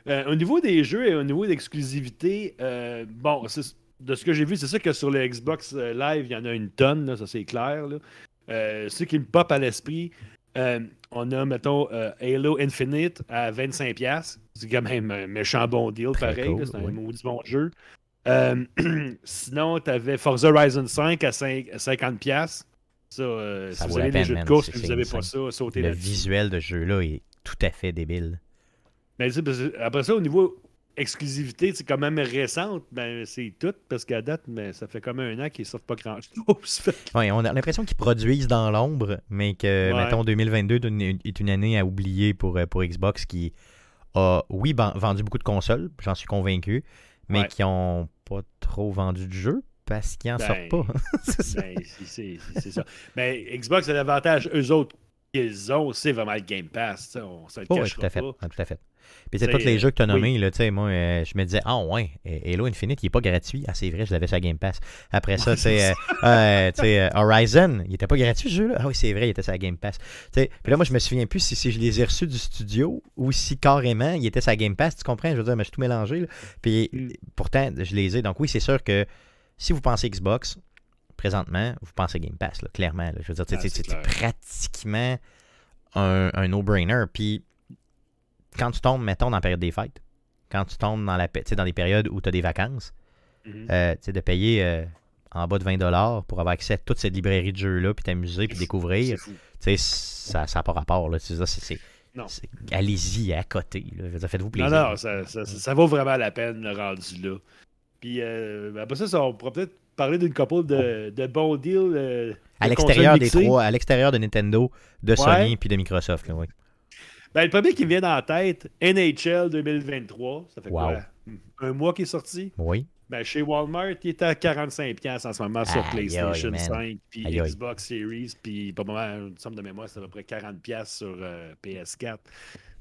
Euh, au niveau des jeux et au niveau d'exclusivité, euh, bon, de ce que j'ai vu, c'est sûr que sur le Xbox euh, Live, il y en a une tonne, ça c'est clair. Ce qui me pop à l'esprit, on a, mettons, Halo Infinite à 25$. C'est quand même un méchant bon deal, pareil. c'est un bon jeu. sinon, tu avais Forza Horizon 5 à 50$. Ça, si vous avez des jeux de course vous n'avez pas ça, sautez Le visuel de jeu-là est tout à fait débile. Mais après ça, au niveau exclusivité, c'est quand même récente, ben, c'est tout, parce qu'à date, ben, ça fait comme un an qu'ils sortent pas grand chose. ouais, on a l'impression qu'ils produisent dans l'ombre, mais que, mettons, 2022 est une année à oublier pour, euh, pour Xbox qui a, oui, ben, vendu beaucoup de consoles, j'en suis convaincu, mais qui n'ont pas trop vendu de jeux. Parce qu'ils n'en sortent pas. c'est ça. c'est ça. Mais Xbox a davantage eux autres, ils ont, c'est vraiment le Game Pass. ça On se oh, oui, tout à fait. tout à fait. Puis c'est tous les jeux que tu as nommés, moi, euh, je me disais, ah oh, ouais, euh, Halo Infinite, il n'est pas gratuit. Ah, c'est vrai, je l'avais sur Game Pass. Après ça, c'est euh, Horizon, il n'était pas gratuit ce jeu-là. Ah oui, c'est vrai, il était sur Game Pass. puis là, moi, je me souviens plus si, je les ai reçus du studio ou si carrément il était sur Game Pass. Tu comprends? Je veux dire, mais je suis tout mélangé. Puis mm. pourtant, je les ai. Donc oui, c'est sûr que si vous pensez Xbox, présentement, vous pensez Game Pass, clairement. je veux dire, ah, c'est pratiquement un, un no-brainer. Puis quand tu tombes, mettons, dans la période des fêtes, quand tu tombes dans la dans des périodes où tu as des vacances, mhm. euh, de payer euh, en bas de 20$ pour avoir accès à toute cette librairie de jeux-là, puis t'amuser, puis découvrir, ça n'a pas rapport. Allez-y à côté. Faites-vous plaisir. Non, non, ça, vaut vraiment la peine le rendu là. Puis euh, ben, après ça, on pourra peut-être parler d'une couple de, de bons deals. Euh, à l'extérieur des trois, à l'extérieur de Nintendo, de Sony puis de Microsoft. Là, ben, le premier qui me vient en tête, NHL 2023. Ça fait quoi Un mois qui est sorti Oui. Ben, chez Walmart, il est à 45$ en ce moment sur PlayStation 5, puis Xbox Series, puis pas mal une somme de mémoire, c'est à peu près 40$ sur euh, PS4.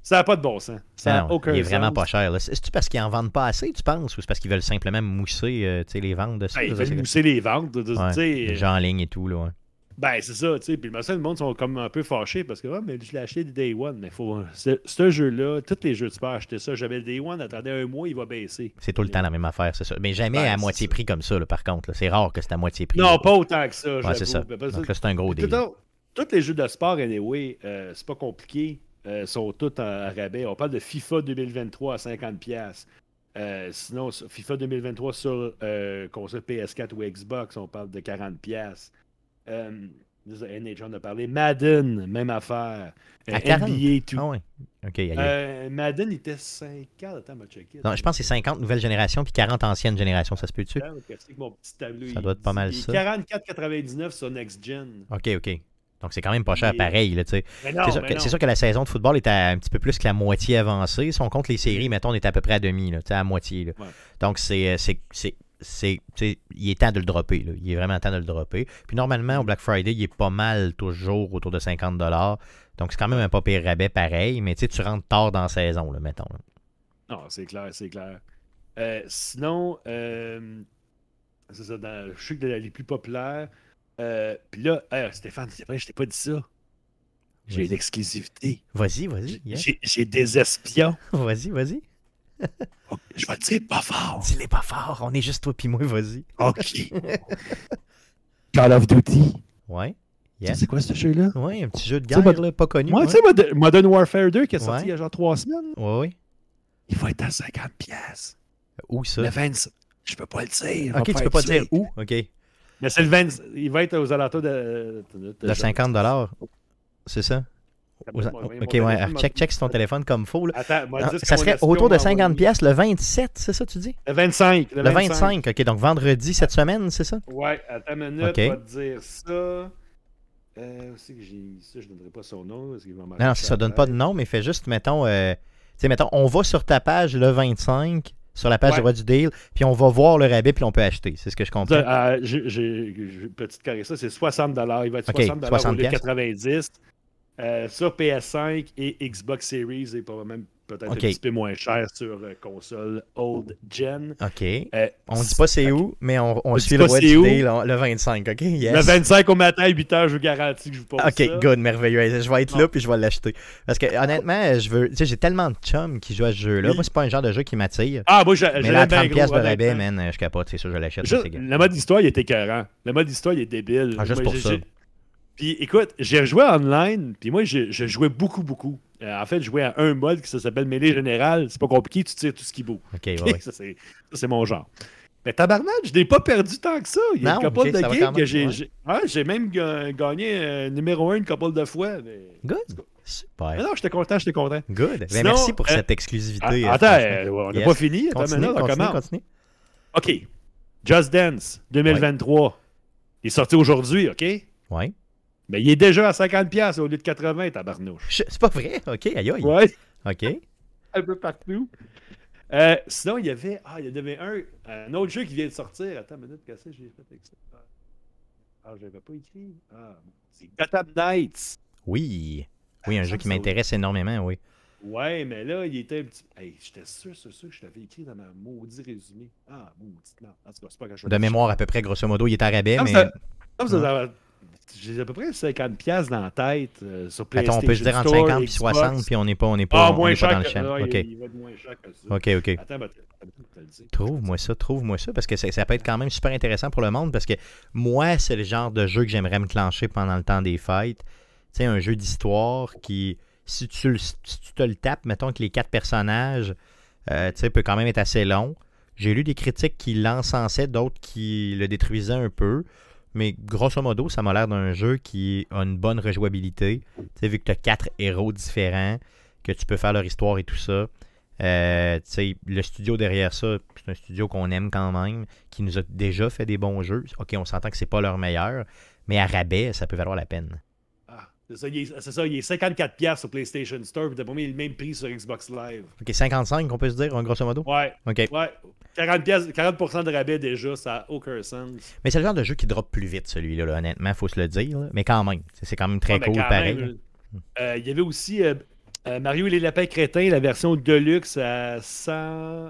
Ça n'a pas de bon sens. Ça n'a aucun Il est vraiment pas cher. C'est-tu parce qu'ils n'en vendent pas assez, tu penses, ou c'est parce qu'ils veulent simplement mousser euh, les ventes de ça? Ben, ils veulent mousser les ventes. De, les gens en ligne et tout. Là, Ben, c'est ça, tu sais. Puis le monde sont comme un peu fâchés parce que, ah, mais je l'ai acheté du Day One. Mais faut. Ce jeu-là, tous les jeux, de sport acheter ça. J'avais le Day One, attendez un mois, il va baisser. C'est tout le temps la même affaire, c'est ça. Mais jamais ben, à moitié prix comme ça, par contre. C'est rare que c'est à moitié prix. Non, pas autant que ça. c'est ça. Ben, c'est un gros deal. Tous les jeux de sport, anyway, euh, c'est pas compliqué. Euh, sont toutes en rabais. On parle de FIFA 2023 à 50$. Euh, sinon, FIFA 2023 sur euh, console PS4 ou Xbox, on parle de 40$. Euh, on a parlé. Madden, même affaire. NBA, tout. Ah ouais. Madden était 50. Attends, je vais Non, je pense que c'est 50 nouvelle génération puis 40 ancienne génération. Ça se peut-tu? Ah, ça doit être pas mal ça. 44,99 sur Next Gen. Ok, ok. Donc, c'est quand même pas cher pareil. C'est sûr, que la saison de football est un petit peu plus que la moitié avancée. Si on compte les séries, mettons, on est à peu près à demi, à moitié. Donc, c'est euh, il est temps de le dropper. Il est vraiment temps de le dropper. Puis normalement, au Black Friday, il est pas mal toujours autour de 50 Donc c'est quand même un pas pire rabais pareil, mais tu rentres tard dans la saison, là, mettons. Non, c'est clair, c'est clair. Euh, sinon, euh, c'est ça, dans, je suis que les plus populaire Pis euh, puis là, Stéphane, c'est vrai, je t'ai pas dit ça. J'ai une exclusivité. Vas-y, vas-y. J'ai des espions. vas-y, vas-y. je vais te dire pas fort. Dis-les pas fort. On est juste toi et moi, vas-y. OK. Call of Duty. Ouais. C'est quoi ce jeu-là? Ouais, un petit jeu de guerre, là, pas connu. Moi, tu sais, Modern Warfare 2 qui est sorti il y a genre trois semaines. Ouais, ouais. Il va être à 50 pièces. Où ça? Le 25... Je peux pas le dire. OK, tu peux pas dire où? OK. Mais c'est le 20... Il va être aux alentours de. De, 50 C'est ça? Ok, ouais. Check, check si ton téléphone comme faux. Ah, ça serait autour de 50 pièces le 27, c'est ça tu dis? Le 25. Le, 25. ok. Donc vendredi cette semaine, c'est ça? Ouais, attends une minute, on te dire ça. Euh, aussi que j'ai ça, je ne donnerai pas son nom. non, ça ne donne pas de nom, mais fais juste, mettons, euh, tu mettons, on va sur ta page le 25 sur la page du du Deal, puis on va voir le rabais, puis on peut acheter. C'est ce que je comprends. Euh, j ai, petit ça, c'est 60 Il va être 60, au lieu de 90. Euh, sur PS5 et Xbox Series et pas même peut-être un petit peu moins cher sur euh, console old gen. OK. Euh, on dit pas c'est où, mais on, suit le web le, le 25, OK? Le 25 au matin, 8 h, je vous garantis que je vous pose OK, good, merveilleux. Je vais être là, ah. puis je vais l'acheter. Parce que honnêtement, je veux... Tu sais, j'ai tellement de chums qui jouent à ce jeu-là. Moi, Moi, c'est pas un genre de jeu qui m'attire. Ah, moi, je, Mais la 30 man, je capote, c'est sûr, je l'achète. Le mode histoire, il est écœurant. Le mode histoire, il est débile. Ah, juste pour ça. Puis écoute, j'ai joué online, puis moi, j'ai je jouais beaucoup, beaucoup. Euh, en fait, je à un mode qui s'appelle Mêlée Générale. C'est pas compliqué, tu tires tout ce qui bouge. OK, ouais. Ça, c'est mon genre. Mais tabarnak, je n'ai pas perdu tant que ça. Il y a non, couple de games que j'ai. Hein, j'ai même gagné euh, numéro un une couple de fois. Good. Super. non, j'étais content, j'étais content. Good. Ben, merci pour euh, cette exclusivité. Ah, attends, on n'a pas fini. Continue, continue, on continue. OK. Just Dance 2023. Il est sorti aujourd'hui, OK? Oui. Mais il est déjà à 50$ au lieu de 80$, tabarnouche. C'est pas vrai? OK, aïe aïe. Ouais. OK. un peu partout. Euh, sinon, il y avait. Ah, il y en avait un, un autre jeu qui vient de sortir. Attends une minute, qu'est-ce que j'ai fait avec ça? Ah, je l'avais pas écrit. Ah, c'est Gotham Nights. Oui. Oui, un ah, jeu qui m'intéresse énormément, oui. Ouais, mais là, il était un petit. Hey, j'étais sûr, sûr, sûr que je l'avais écrit dans ma maudit résumé. Ah, maudit, non. En tout cas, c'est pas quelque chose. De mémoire, à peu près, grosso modo, il est arabais, mais. Ça, ça, hmm. ça, j'ai à peu près 50 pièces dans la tête euh, sur PlayStation. Attends, on peut se dire entre 50 et 60 puis on n'est pas, on ah, pas, dans le champ. il, va moins que ça. OK, OK. Attends, Trouve-moi ça, trouve-moi ça, parce que ça, peut être quand même super intéressant pour le monde, parce que moi, c'est le genre de jeu que j'aimerais me clencher pendant le temps des fêtes. Tu sais, un jeu d'histoire qui, si tu, tu, te le tapes, mettons que les quatre personnages, euh, tu sais, peut quand même être assez long. J'ai lu des critiques qui l'encensaient, d'autres qui le détruisaient un peu. Mais grosso modo, ça m'a l'air d'un jeu qui a une bonne rejouabilité. Tu sais, vu que tu as quatre héros différents, que tu peux faire leur histoire et tout ça. Euh, le studio derrière ça, c'est un studio qu'on aime quand même, qui nous a déjà fait des bons jeux. Ok, on s'entend que c'est pas leur meilleur, mais à rabais, ça peut valoir la peine. Ah, c'est ça, il est, 54$ sur PlayStation Store, puis pas le même prix sur Xbox Live. Ok, 55 on peut se dire, hein, grosso modo? Ouais. Ok. Ouais. 40, de rabais déjà, ça n'a aucun sens. Mais c'est le genre de jeu qui drop plus vite, celui-là, honnêtement, honnêtement, faut se le dire. Mais quand même, c'est quand même très ah, ben, cool, pareil. Hmm. Euh, il y avait aussi euh, euh, Mario et les lapins crétins, la version Deluxe à, 100,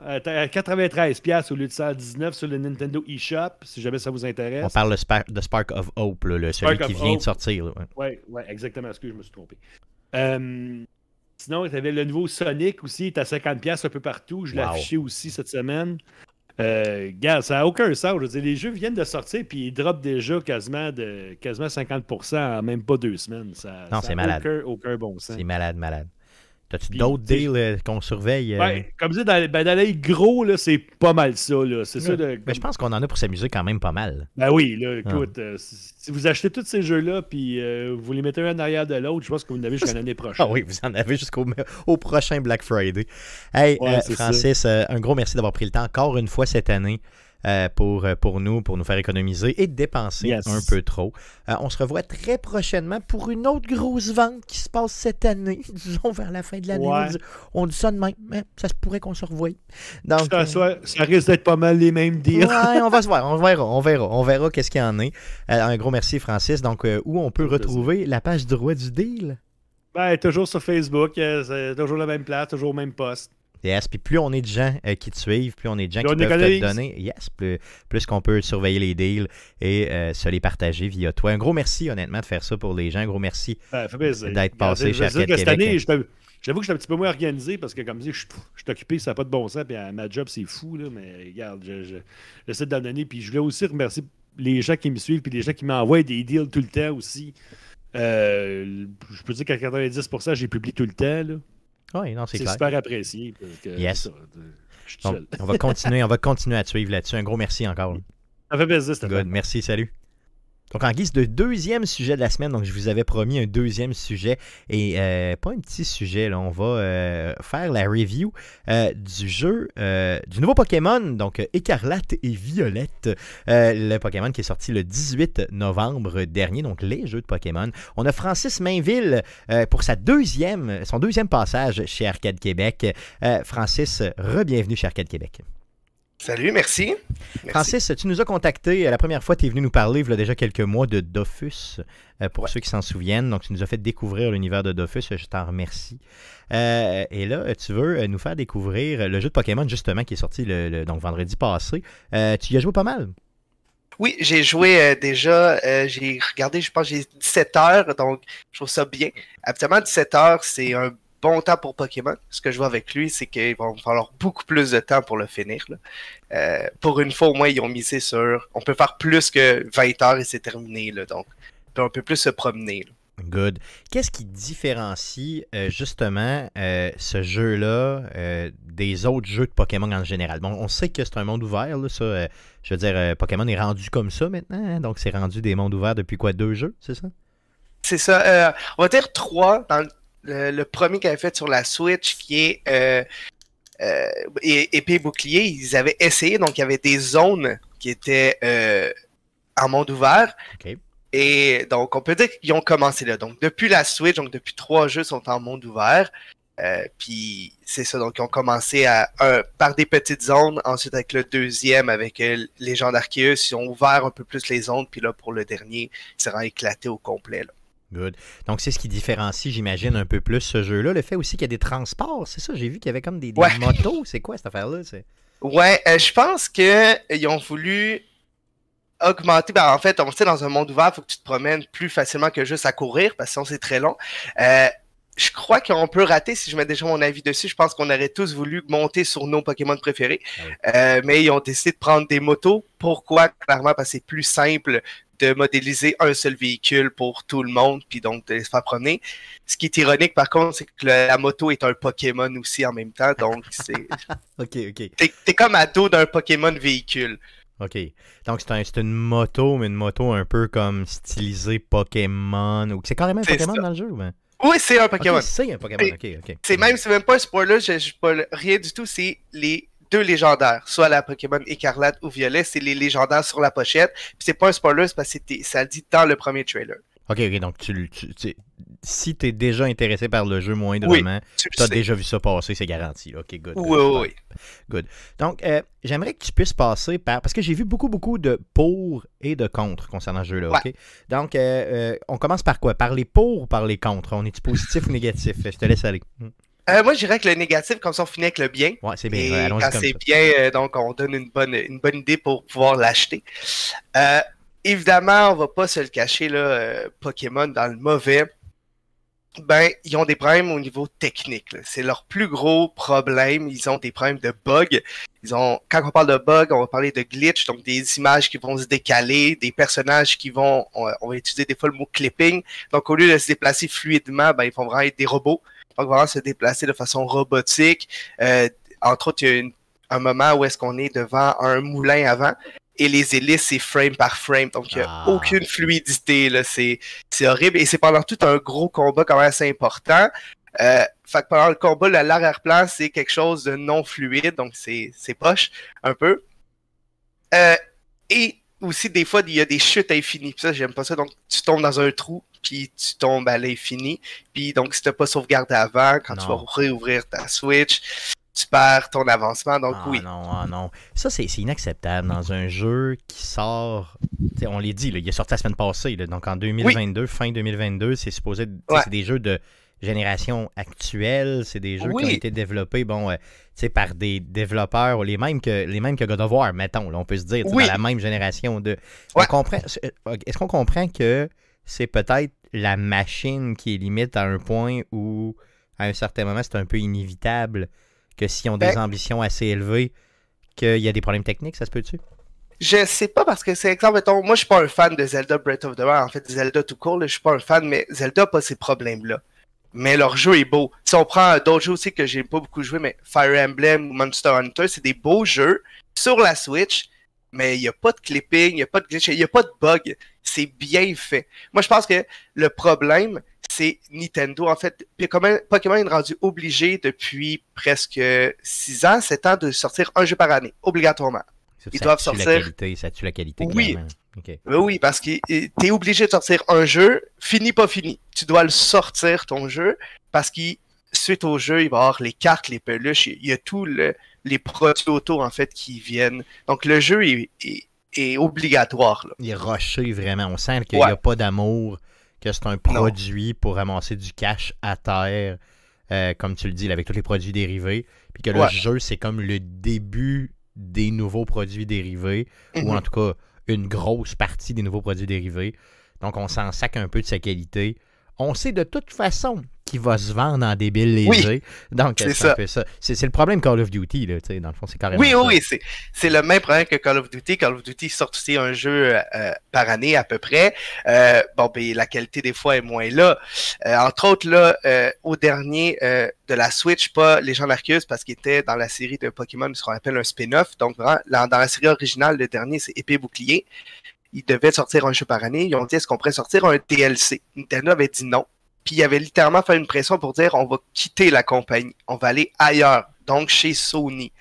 à 93$ au lieu de 119$ sur le Nintendo eShop, si jamais ça vous intéresse. On parle de, Spark, of Hope, le, celui qui vient de sortir. Oui, ouais, ouais, exactement, que je me suis trompé. Sinon, tu avais le nouveau Sonic aussi, Il tu à 50$ un peu partout. Je l'ai affiché aussi cette semaine. Euh, gars, ça n'a aucun sens. les jeux viennent de sortir puis ils droppent déjà quasiment de quasiment 50% en même pas deux semaines. non, c'est malade. Aucun, aucun bon sens. C'est malade, malade. T'as-tu d'autres deals euh, qu'on surveille? Euh? comme je dis, dans, ben, gros, c'est pas mal ça. C'est je pense qu'on en a pour s'amuser quand même pas mal. Ben oui, là, ah. écoute, euh, si vous achetez tous ces jeux-là, puis vous les mettez un derrière de l'autre, je pense que vous en avez jusqu'à l'année ah prochaine. Ah oui, vous en avez jusqu'au prochain Black Friday. Hey, Francis, un gros merci d'avoir pris le temps encore une fois cette année. Euh, pour, euh, pour nous, pour nous faire économiser et dépenser un peu trop. Euh, on se revoit très prochainement pour une autre grosse vente qui se passe cette année, disons vers la fin de l'année. On, dit ça demain même, mais hein, ça se pourrait qu'on se revoie. Donc, ça, risque d'être pas mal les mêmes deals. on va se voir, on verra, on verra, on verra qu'est-ce qu'il y en a. un gros merci Francis. Donc, où on peut retrouver la page droit du deal? Ben, toujours sur Facebook, c'est toujours la même place, toujours le même poste. Yes, puis plus on est de gens euh, qui te suivent, plus on est de gens qui peuvent te donner, yes, plus, plus qu'on peut surveiller les deals et euh, se les partager via toi. Un gros merci, honnêtement, de faire ça pour les gens. Un gros merci ben, d'être passé chez Cette année, J'avoue que je suis un petit peu moins organisé parce que, comme je dis, je suis occupé, ça n'a pas de bon sens, puis euh, ma job, c'est fou, là, mais regarde, j'essaie je, je, donner. Puis je voulais aussi remercier les gens qui me suivent, puis les gens qui m'envoient des deals tout le temps aussi. je peux dire qu'à 90%, j'ai publié tout le temps, là. Ah oui, non, c'est clair. C'est super apprécié. yes. Donc, on va continuer, on va continuer à te suivre là-dessus. Un gros merci encore. Ça fait plaisir, Stéphane. Good. Merci, salut. Donc, en guise de deuxième sujet de la semaine, donc je vous avais promis un deuxième sujet et euh, pas un petit sujet, là, on va euh, faire la review euh, du jeu du nouveau Pokémon, donc Écarlate et Violette, le Pokémon qui est sorti le 18 novembre dernier, donc les jeux de Pokémon. On a Francis Mainville pour sa deuxième, son deuxième passage chez Arcade Québec. Francis, re-bienvenue chez Arcade Québec. Salut, merci. Francis, tu nous as contacté euh, la première fois, tu es venu nous parler, il y a déjà quelques mois, de Dofus, euh, pour ceux qui s'en souviennent. Donc, tu nous as fait découvrir l'univers de Dofus, euh, je t'en remercie. et là, tu veux nous faire découvrir le jeu de Pokémon, justement, qui est sorti le, donc, vendredi passé. tu y as joué pas mal. Oui, j'ai joué déjà, j'ai regardé, je pense, j'ai 17 heures, donc je trouve ça bien. Habituellement, 17 heures, c'est un bon temps pour Pokémon. Ce que je vois avec lui, c'est qu'il va falloir beaucoup plus de temps pour le finir. Euh, pour une fois, au moins, ils ont misé sur. On peut faire plus que 20 heures et c'est terminé. donc, on peut plus se promener. Good. Qu'est-ce qui différencie euh, justement euh, ce jeu-là des autres jeux de Pokémon en général? Bon, on sait que c'est un monde ouvert, je veux dire, Pokémon est rendu comme ça maintenant, hein, donc c'est rendu des mondes ouverts depuis quoi, deux jeux, c'est ça? C'est ça. on va dire trois. Dans le, premier qu'ils avaient fait sur la Switch qui est euh, euh épée bouclier, ils avaient essayé, donc il y avait des zones qui étaient euh, en monde ouvert. Et donc on peut dire qu'ils ont commencé là. Donc depuis la Switch, donc depuis trois jeux sont en monde ouvert. Euh, puis c'est ça, donc ils ont commencé à, par des petites zones, ensuite avec le deuxième, avec les gens d'Archeus, ils ont ouvert un peu plus les zones, puis là pour le dernier, ça sera éclaté au complet. Là. Good. Donc, c'est ce qui différencie, j'imagine, un peu plus ce jeu-là. Le fait aussi qu'il y a des transports, c'est ça? J'ai vu qu'il y avait comme des, motos. C'est quoi cette affaire-là? Ouais, euh, je pense qu'ils euh, ont voulu augmenter. Ben, en fait, on sait, dans un monde ouvert, il faut que tu te promènes plus facilement que juste à courir, parce que sinon, c'est très long. Euh, je crois qu'on peut rater, si je mets déjà mon avis dessus, je pense qu'on aurait tous voulu monter sur nos Pokémon préférés. Ah mais ils ont décidé de prendre des motos. Pourquoi? Clairement, parce que c'est plus simple de modéliser un seul véhicule pour tout le monde, puis donc de se faire promener. Ce qui est ironique, par contre, c'est que la moto est un Pokémon aussi en même temps, donc c'est... ok, ok. T'es, comme à dos d'un Pokémon véhicule. Ok. Donc c'est, un, une moto, mais une moto un peu comme stylisée Pokémon, ou c'est carrément un Pokémon dans le jeu, ou ben? Oui, c'est un Pokémon. c'est un Pokémon, ok, ok. C'est même, même pas un spoiler, je, je pas rien du tout, c'est les deux légendaires, soit la Pokémon écarlate ou violet, c'est les légendaires sur la pochette. Puis c'est pas un spoiler, c'est parce que ça le dit dans le premier trailer. Ok, ok, donc tu, tu, tu si t'es déjà intéressé par le jeu moins oui, tu as déjà vu ça passer, c'est garanti. Ok, good. Oui, oui. Good. Donc, euh, j'aimerais que tu puisses passer par. Parce que j'ai vu beaucoup, beaucoup de pour et de contre concernant ce jeu-là. Donc, euh, euh, on commence par quoi Par les pour ou par les contre On est-tu positif ou négatif Je te laisse aller. Hmm. Euh, moi, dirais que le négatif, comme ça, on finit avec le bien. Ouais, c'est bien. quand c'est bien, euh, donc on donne une bonne, une bonne idée pour pouvoir l'acheter. Euh, évidemment, on va pas se le cacher, là, euh, Pokémon dans le mauvais. Ben, ils ont des problèmes au niveau technique. C'est leur plus gros problème. Ils ont des problèmes de bugs. Ils ont, quand on parle de bugs, on va parler de glitch, donc des images qui vont se décaler, des personnages qui vont, on, va utiliser des fois le mot clipping. Donc, au lieu de se déplacer fluidement, ben, ils vont vraiment être des robots pas vraiment se déplacer de façon robotique. Euh, entre autres, il y a un moment où est-ce qu'on est devant un moulin avant et les hélices, c'est frame par frame. Donc, il n'y a ah. aucune fluidité. C'est, horrible. Et c'est pendant tout un gros combat quand même assez important. Euh, fait que pendant le combat, l'arrière-plan, c'est quelque chose de non fluide. Donc, c'est, c'est poche, un peu. Euh, et aussi, des fois, il y a des chutes infinies. ça, j'aime pas ça. Donc, tu tombes dans un trou puis tu tombes à l'infini. Puis donc, si n'as pas sauvegardé avant, quand tu vas réouvrir ta Switch, tu perds ton avancement. Donc ah oui. Non, ah, non. Ça, c'est inacceptable dans un jeu qui sort. On l'a dit, il est sorti la semaine passée. donc en 2022, fin 2022, c'est supposé. C'est des jeux de génération actuelle, c'est des jeux qui ont été développés bon, c'est euh, par des développeurs les mêmes que les mêmes que God of War, mettons, on peut se dire, dans la même génération de comprend. Euh, est-ce qu'on comprend que c'est peut-être la machine qui est limite à un point où, à un certain moment, c'est un peu inévitable que si on des ben, ambitions assez élevées, qu'il y a des problèmes techniques, ça se peut-tu? Je sais pas parce que c'est exemple, mettons, moi je suis pas un fan de Zelda Breath of the Wild, en fait Zelda tout court, je suis pas un fan, mais Zelda a pas ces problèmes-là. Mais leur jeu est beau. Si on prend d'autres jeux aussi que j'ai pas beaucoup joué, mais Fire Emblem ou Monster Hunter, c'est des beaux jeux sur la Switch, mais il n'y a pas de clipping, il n'y a pas de glitch, il n'y a pas de bug c'est bien fait. Moi, je pense que le problème, c'est Nintendo. En fait, Pokémon est rendu obligé depuis presque 6 ans, 7 ans de sortir un jeu par année, obligatoirement. Ils doivent sortir. ça tue la qualité. Oui. Ben oui, parce que tu es obligé de sortir un jeu, fini, pas fini. Tu dois le sortir, ton jeu, parce que suite au jeu, il va y avoir les cartes, les peluches, il y a tous les produits autour en fait, qui viennent. Donc, le jeu est est obligatoire. Il est rushé vraiment. On sent qu'il n'y a pas d'amour, que c'est un produit pour ramasser du cash à terre, euh, comme tu le dis, avec tous les produits dérivés. Puis que le jeu, c'est comme le début des nouveaux produits dérivés, ou mhm. en tout cas une grosse partie des nouveaux produits dérivés. Donc on s'en sac un peu de sa qualité. On sait de toute façon qui va se vendre en débile léger. Donc, c'est ça. ça. C'est, le problème Call of Duty, là, dans le fond, c'est carrément. Oui, oui, c'est, le même problème que Call of Duty. Call of Duty sort aussi un jeu euh, par année à peu près. Euh, bon, ben, la qualité des fois est moins là. Euh, entre autres, là, au dernier de la Switch, pas les gens d'Arceus, parce qu'il était dans la série de Pokémon, ce qu'on appelle un spin-off. Donc, dans, la série originale, le dernier, c'est Épée Bouclier ils devaient sortir un jeu par année. Ils ont dit est-ce qu'on pourrait sortir un DLC Nintendo avait dit non. Puis il avait littéralement fait une pression pour dire on va quitter la compagnie, on va aller ailleurs, donc chez Sony.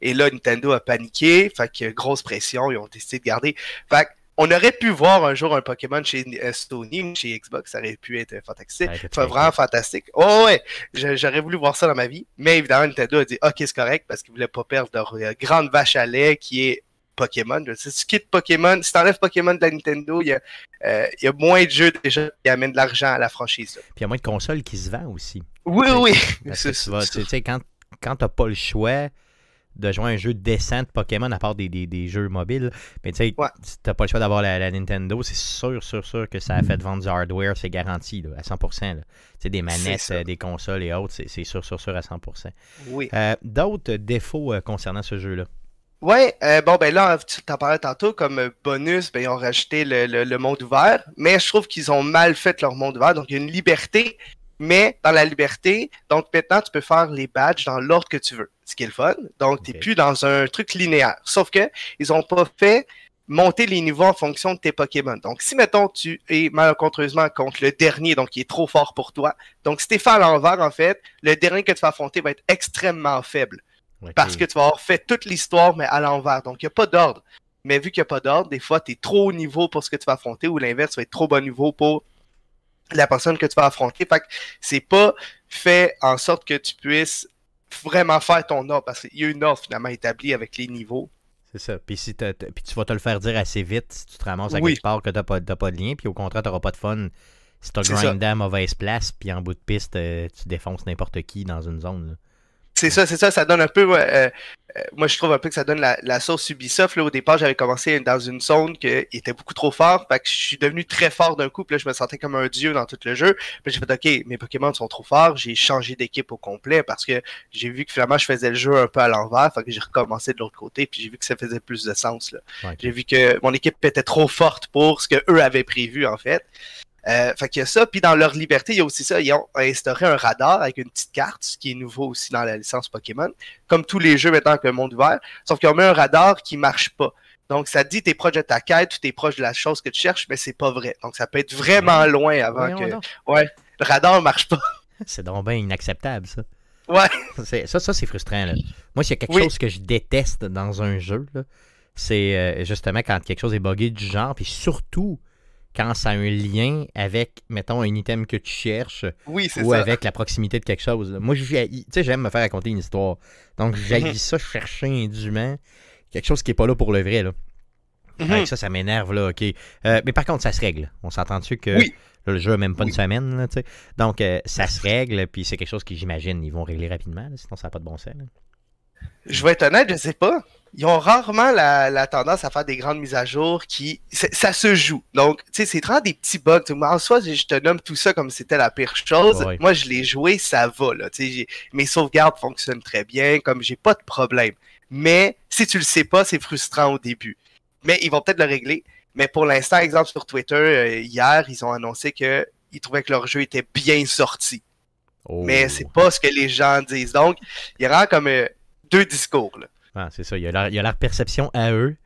Et là, Nintendo a paniqué, fait que grosse pression, ils ont décidé de garder. Fait on aurait pu voir un jour un Pokémon chez euh, Sony chez Xbox, ça aurait pu être fantastique. Fait enfin, vraiment fantastique. Oh ouais, j'aurais voulu voir ça dans ma vie. Mais évidemment, Nintendo a dit OK, c'est correct parce qu'ils voulaient pas perdre leur euh, grande vache à lait qui est Pokémon. Si tu quittes Pokémon, si enlèves Pokémon de la Nintendo, euh, il y, a moins de jeux déjà qui amènent de l'argent à la franchise. Puis il y a moins de consoles qui se vendent aussi. Oui, oui. Quand tu n'as quand, pas le choix de jouer un jeu décent de Pokémon à part des, jeux mobiles. Mais tu n'as pas le choix d'avoir la, Nintendo, c'est sûr, sûr, sûr que ça a fait de vendre du hardware, c'est garanti à 100%. des manettes, des consoles et autres, c'est sûr, sûr, sûr à 100%. Oui. Euh, d'autres défauts euh, concernant ce jeu-là? Ouais, euh, bon, ben là, tu t'en tantôt, comme euh, bonus, ben, ils ont rajouté le, monde ouvert, mais je trouve qu'ils ont mal fait leur monde ouvert, donc il y a une liberté, mais dans la liberté, donc maintenant, tu peux faire les badges dans l'ordre que tu veux, ce qui est le fun, donc t'es plus dans un truc linéaire, sauf que ils ont pas fait monter les niveaux en fonction de tes Pokémon. Donc, si, mettons, tu es malencontreusement contre le dernier, donc il est trop fort pour toi, donc si t'es fait à l'envers, en fait, le dernier que tu vas affronter va être extrêmement faible. Parce que tu vas avoir fait toute l'histoire, mais à l'envers. Donc, il n'y a pas d'ordre. Mais vu qu'il n'y a pas d'ordre, des fois, tu es trop au niveau pour ce que tu vas affronter ou l'inverse, tu vas être trop bon niveau pour la personne que tu vas affronter. Fait que c'est pas fait en sorte que tu puisses vraiment faire ton ordre parce qu'il y a une ordre finalement établie avec les niveaux. C'est ça. Puis, tu vas te le faire dire assez vite si tu te ramasses à quelque part que tu n'as pas, de lien. Puis au contraire, tu n'auras pas de fun si tu grindé à mauvaise place. Puis en bout de piste, euh, tu défonces n'importe qui dans une zone. C'est ça, c'est ça, ça donne un peu. Euh, euh, moi, je trouve un peu que ça donne la, sauce Ubisoft. Là, au départ, j'avais commencé dans une zone qui était beaucoup trop fort. Fait que je suis devenu très fort d'un coup. là, je me sentais comme un dieu dans tout le jeu. Puis j'ai fait, OK, mes Pokémon sont trop forts. J'ai changé d'équipe au complet parce que j'ai vu que finalement, je faisais le jeu un peu à l'envers. Fait que j'ai recommencé de l'autre côté. Puis j'ai vu que ça faisait plus de sens. J'ai vu que mon équipe était trop forte pour ce que eux avaient prévu, en fait. Euh, fait qu'il y a ça. Puis dans leur liberté, il y a aussi ça. Ils ont instauré un radar avec une petite carte, ce qui est nouveau aussi dans la licence Pokémon. Comme tous les jeux maintenant qu'un monde ouvert. Sauf qu'ils ont mis un radar qui marche pas. Donc ça dit t'es proche de ta quête, tu t'es proche de la chose que tu cherches, mais c'est pas vrai. Donc ça peut être vraiment loin avant que. le radar marche pas. C'est donc bien inacceptable, ça. Ouais. Ça, ça c'est frustrant. Là. Moi, s'il y a quelque chose que je déteste dans un jeu, c'est euh, justement quand quelque chose est buggé du genre, puis surtout quand ça a un lien avec, mettons, un item que tu cherches ou avec la proximité de quelque chose. Moi, tu sais, j'aime me faire raconter une histoire. Donc, j'ai ça chercher indûment quelque chose qui n'est pas là pour le vrai. Là. Mhm. ça, ça m'énerve, là, OK. Euh, mais par contre, ça se règle. On s'entend-tu que le jeu n'a même pas une semaine, là, Donc, euh, ça se règle, puis c'est quelque chose que j'imagine ils vont régler rapidement, sinon ça n'a pas de bon sens. Je vais être honnête, je sais pas ils ont rarement la, tendance à faire des grandes mises à jour qui. Ça se joue. Donc, tu sais, c'est vraiment des petits bugs. En soi, je te nomme tout ça comme c'était la pire chose. Moi, je l'ai joué, ça va. Là, mes sauvegardes fonctionnent très bien, comme j'ai pas de problème. Mais si tu le sais pas, c'est frustrant au début. Mais ils vont peut-être le régler. Mais pour l'instant, exemple sur Twitter, euh, hier, ils ont annoncé qu'ils trouvaient que leur jeu était bien sorti. Mais oh. c'est pas ce que les gens disent. Donc, il y a comme euh, deux discours. Là. Ah, c'est ça. Il y, a leur, perception à eux,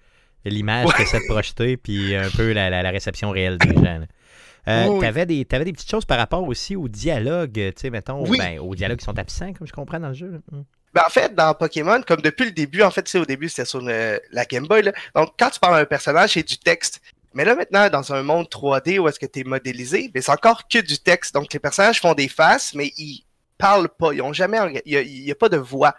l'image que ça projeter, puis un peu la, réception réelle des gens. Euh, t'avais des, avais des petites choses par rapport aussi au dialogue, tu sais, mettons, ben, aux dialogues qui sont absents, comme je comprends dans le jeu. Hmm. Ben en fait, dans Pokémon, comme depuis le début, en fait, au début, c'était sur la Game Boy. Donc, quand tu parles à un personnage, c'est du texte. Mais là, maintenant, dans un monde 3D où est-ce que tu es modélisé, ben, c'est encore que du texte. Donc, les personnages font des faces, mais ils parlent pas. Ils ont jamais, il n'y a, pas de voix.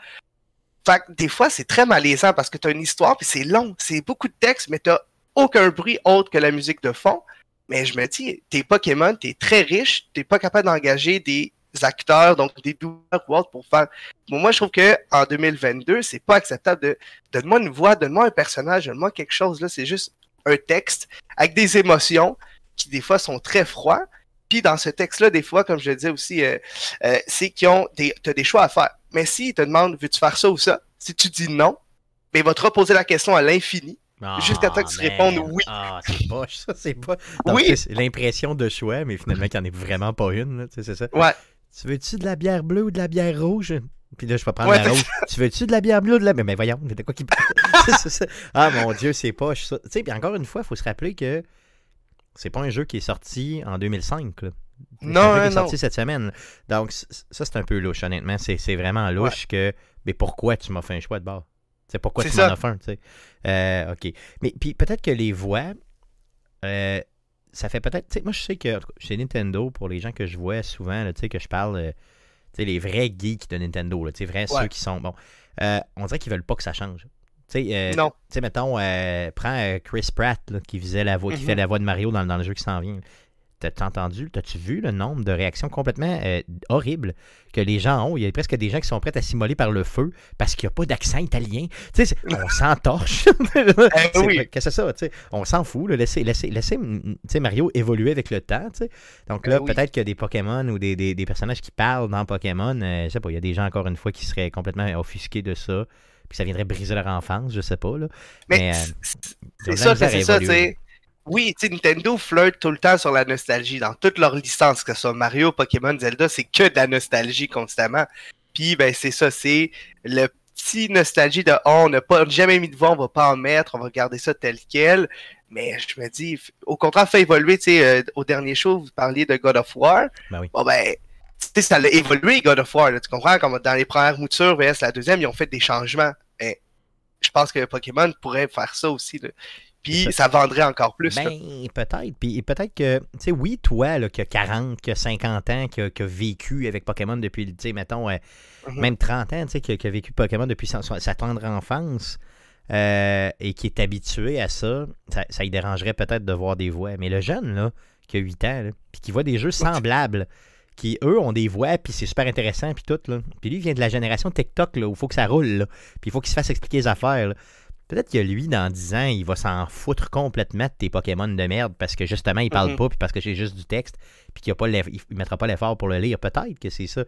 Fait des fois, c'est très malaisant parce que tu as une histoire, puis c'est long, c'est beaucoup de texte, mais tu aucun bruit autre que la musique de fond. Mais je me dis, tes Pokémon, t'es très riche, t'es pas capable d'engager des acteurs, donc des douleurs ou autres pour faire. Bon, moi, je trouve que en 2022, c'est pas acceptable de donne-moi une voix, donne-moi un personnage, donne-moi quelque chose. Là, c'est juste un texte avec des émotions qui des fois sont très froids. Puis dans ce texte-là, des fois, comme je le disais aussi, euh, euh, c'est qu'ils ont des, des choix à faire. Mais s'il te demande, veux-tu faire ça ou ça? Si tu dis non, mais ben, il va te reposer la question à l'infini. Ah, jusqu'à temps que tu répondes oui. Ah, c'est poche, ça, c'est pas. L'impression de choix, mais finalement, qu'il n'y en est vraiment pas une, c'est ça. Ouais. Tu veux-tu de la bière bleue ou de la bière rouge? Puis là, je vais prendre la rouge. Tu veux-tu de la bière bleue ou de la. Mais, mais voyons, de quoi qui Ah mon Dieu, c'est poche, ça. Tu sais, puis encore une fois, il faut se rappeler que c'est pas un jeu qui est sorti en 2005, non, hein, non. sorti cette semaine. Donc, ça, c'est un peu louche, honnêtement. C'est vraiment louche que. Mais pourquoi tu m'as fait un choix de bord C'est pourquoi tu m'en as fait tu sais. Euh, OK. Mais puis peut-être que les voix. Euh, ça fait peut-être. Moi, je sais que chez Nintendo, pour les gens que je vois souvent, sais que je parle. Euh, sais, les vrais geeks de Nintendo, les vrais ceux qui sont. Bon. on dirait qu'ils veulent pas que ça change. non. Tu sais, mettons, prends Chris Pratt qui, faisait la voix, qui mm-hmm. fait la voix de Mario dans, dans le jeu qui s'en vient. T'as-tu entendu, t'as-tu vu le nombre de réactions complètement euh, horribles que les gens ont? Il y a presque des gens qui sont prêts à s'immoler par le feu parce qu'il n'y a pas d'accent italien. on s'entorche. Qu'est-ce eh Que c'est ça, On s'en fout. Laissez, mm, mm, Mario évoluer avec le temps, Donc eh là, peut-être qu'il y a des Pokémon ou des, personnages qui parlent dans Pokémon. Euh, je sais pas, il y a des gens, encore une fois, qui seraient complètement offusqués de ça. Puis ça viendrait briser leur enfance, je sais pas, là. Mais, euh, c'est ça, c'est ça, oui, tu Nintendo flirte tout le temps sur la nostalgie. Dans toutes leurs licences, que ce soit Mario, Pokémon, Zelda, c'est que de la nostalgie constamment. Puis, ben, c'est ça, c'est le petit nostalgie de oh, on n'a pas jamais mis de voix, on va pas en mettre, on va garder ça tel quel. Mais je me dis, au contraire, fait évoluer, tu sais, euh, au dernier show, vous parliez de God of War. Ben oui. Bon, ben, tu sais, ça a évolué, God of War, tu comprends? Comme dans les premières moutures, VS la deuxième, ils ont fait des changements. Ben, je pense que Pokémon pourrait faire ça aussi. Là puis ça vendrait encore plus. Ben, peut-être. Puis peut-être que, tu sais, oui, toi, là, qui a 40, qui a 50 ans, qui a, vécu avec Pokémon depuis, tu sais, mettons, euh, mhm. même 30 ans, tu sais, qui, a, vécu Pokémon depuis sa, tendre enfance euh, et qui est habitué à ça, ça, ça lui dérangerait peut-être de voir des voix. Mais le jeune, là, qui a 8 ans, puis qui voit des jeux semblables, qui, eux, ont des voix, puis c'est super intéressant, puis tout, là. Puis lui, il vient de la génération TikTok, là, où il faut que ça roule, là, puis il faut qu'il se fasse expliquer les affaires, là. Peut-être que lui, dans 10 ans, il va s'en foutre complètement de tes Pokémon de merde parce que justement, il parle mhm. pas, puis parce que j'ai juste du texte, puis qu'il ne mettra pas l'effort pour le lire. Peut-être que c'est ça.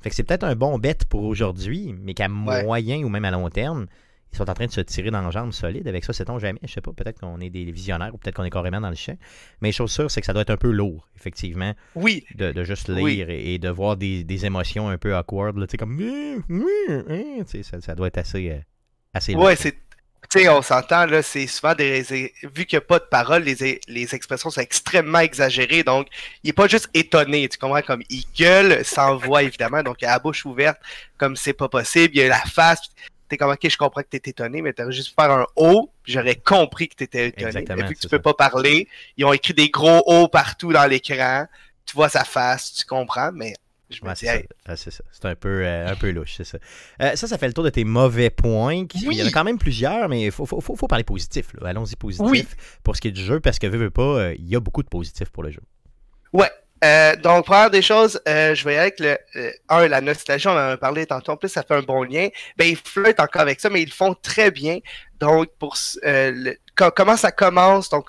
Fait que c'est peut-être un bon bête pour aujourd'hui, mais qu'à moyen ou même à long terme, ils sont en train de se tirer dans les jambes solides avec ça, sait-on jamais, je sais pas, peut-être qu'on est des visionnaires ou peut-être qu'on est carrément dans le chien. Mais chose sûre, c'est que ça doit être un peu lourd, effectivement. Oui. De, juste lire et, de voir des, émotions un peu awkward, sais, comme hein, ça, ça doit être assez, euh, assez lourd. Tu sais, on s'entend, là, c'est souvent des. Vu qu'il n'y a pas de parole, les, les expressions sont extrêmement exagérées. Donc, il n'est pas juste étonné. Tu comprends? Comme il gueule sans voix, évidemment. Donc, à bouche ouverte, comme c'est pas possible. Il y a la face. tu es comme, ok, je comprends que tu t'es étonné, mais t'aurais juste faire un O, oh j'aurais compris que t'étais étonné. Et vu que tu ne peux pas parler, ils ont écrit des gros O oh partout dans l'écran. Tu vois sa face, tu comprends, mais c'est ça. c'est un peu, euh, un peu louche, c'est ça. Euh, ça, ça fait le tour de tes mauvais points. Il y en a quand même plusieurs, mais il faut, parler positif. Allons-y positif pour ce qui est du jeu, parce que veux, pas, euh, il y a beaucoup de positifs pour le jeu. Ouais. donc, première des choses, je vais avec le. un, la nostalgie, on en a parlé tantôt. En plus, ça fait un bon lien. Ben, ils flottent encore avec ça, mais ils le font très bien. Donc, pour comment ça commence, donc,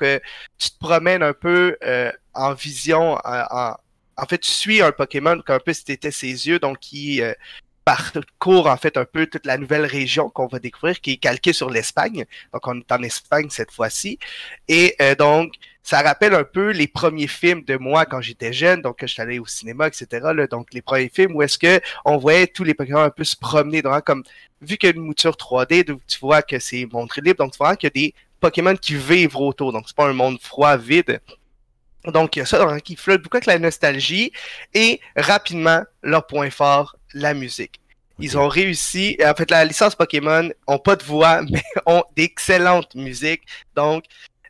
tu te promènes un peu en vision, en en fait, tu suis un Pokémon qui, un peu c'était ses yeux, donc qui euh, parcourt en fait un peu toute la nouvelle région qu'on va découvrir, qui est calquée sur l'Espagne. Donc on est en Espagne cette fois-ci. Et euh, donc, ça rappelle un peu les premiers films de moi quand j'étais jeune, donc que je suis allé au cinéma, etc. donc les premiers films où est-ce qu'on on voyait tous les Pokémon un peu se promener, donc comme vu qu'il y a une mouture 3D, donc tu vois que c'est montré libre, donc tu vois qu'il y a des Pokémon qui vivent autour, donc c'est pas un monde froid, vide. Donc, il y a ça qui flotte beaucoup avec la nostalgie et rapidement, leur point fort, la musique. Ils ont réussi, en fait, la licence Pokémon ont pas de voix, mais ont d'excellentes musiques. Donc,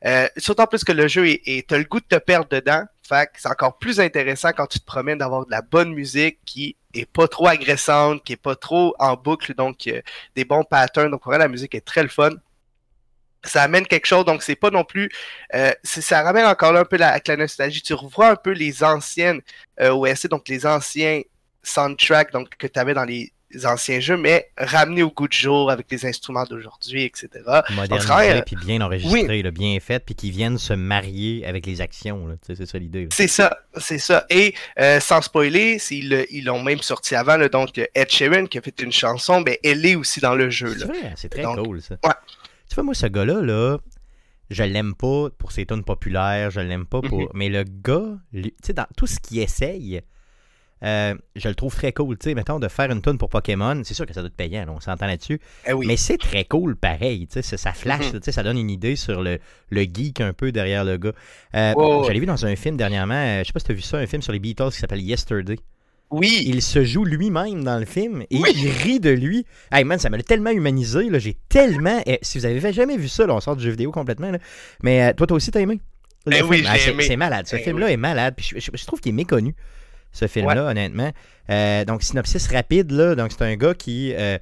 euh, surtout en plus que le jeu est, et t'as le goût de te perdre dedans. Fait que c'est encore plus intéressant quand tu te promènes d'avoir de la bonne musique qui est pas trop agressante, qui est pas trop en boucle, donc euh, des bons patterns. Donc, vraiment, la musique est très le fun ça amène quelque chose, donc c'est pas non plus. Euh, ça ramène encore un peu la, avec la nostalgie. Tu revois un peu les anciennes euh, OSC, donc les anciens soundtracks donc, que tu avais dans les anciens jeux, mais ramenés au goût du jour avec les instruments d'aujourd'hui, etc. Modernisé, puis bien enregistré, bien fait, puis qui viennent se marier avec les actions. C'est ça l'idée. C'est ça, c'est ça. Et euh, sans spoiler, ils l'ont même sorti avant, donc Ed Sheeran qui a fait une chanson, mais ben, elle est aussi dans le jeu. C'est très cool ça. Tu vois, moi, ce gars-là, là, je l'aime pas pour ses tunes populaires, je l'aime pas pour. Mhm. Mais le gars, tu sais, dans tout ce qu'il essaye, euh, je le trouve très cool. Tu sais, mettons, de faire une tune pour Pokémon, c'est sûr que ça doit te payer, on s'entend là-dessus. Eh mais c'est très cool, pareil. Tu sais, ça flash, mhm. tu sais, ça donne une idée sur le, geek un peu derrière le gars. Euh, vu dans un film dernièrement, euh, je sais pas si tu as vu ça, un film sur les Beatles qui s'appelle Yesterday. Oui. Il se joue lui-même dans le film et il rit de lui. Hey man, ça m'a tellement humanisé. J'ai tellement. Eh, si vous avez jamais vu ça, là, on sort du jeu vidéo complètement. Mais euh, toi, toi aussi, t'as aimé? Eh oui, ah, aimé. C'est malade. Ce eh film-là est malade. je, trouve qu'il est méconnu, ce film-là, honnêtement. Euh, donc, synopsis rapide. Là, donc, c'est un gars qui. Euh,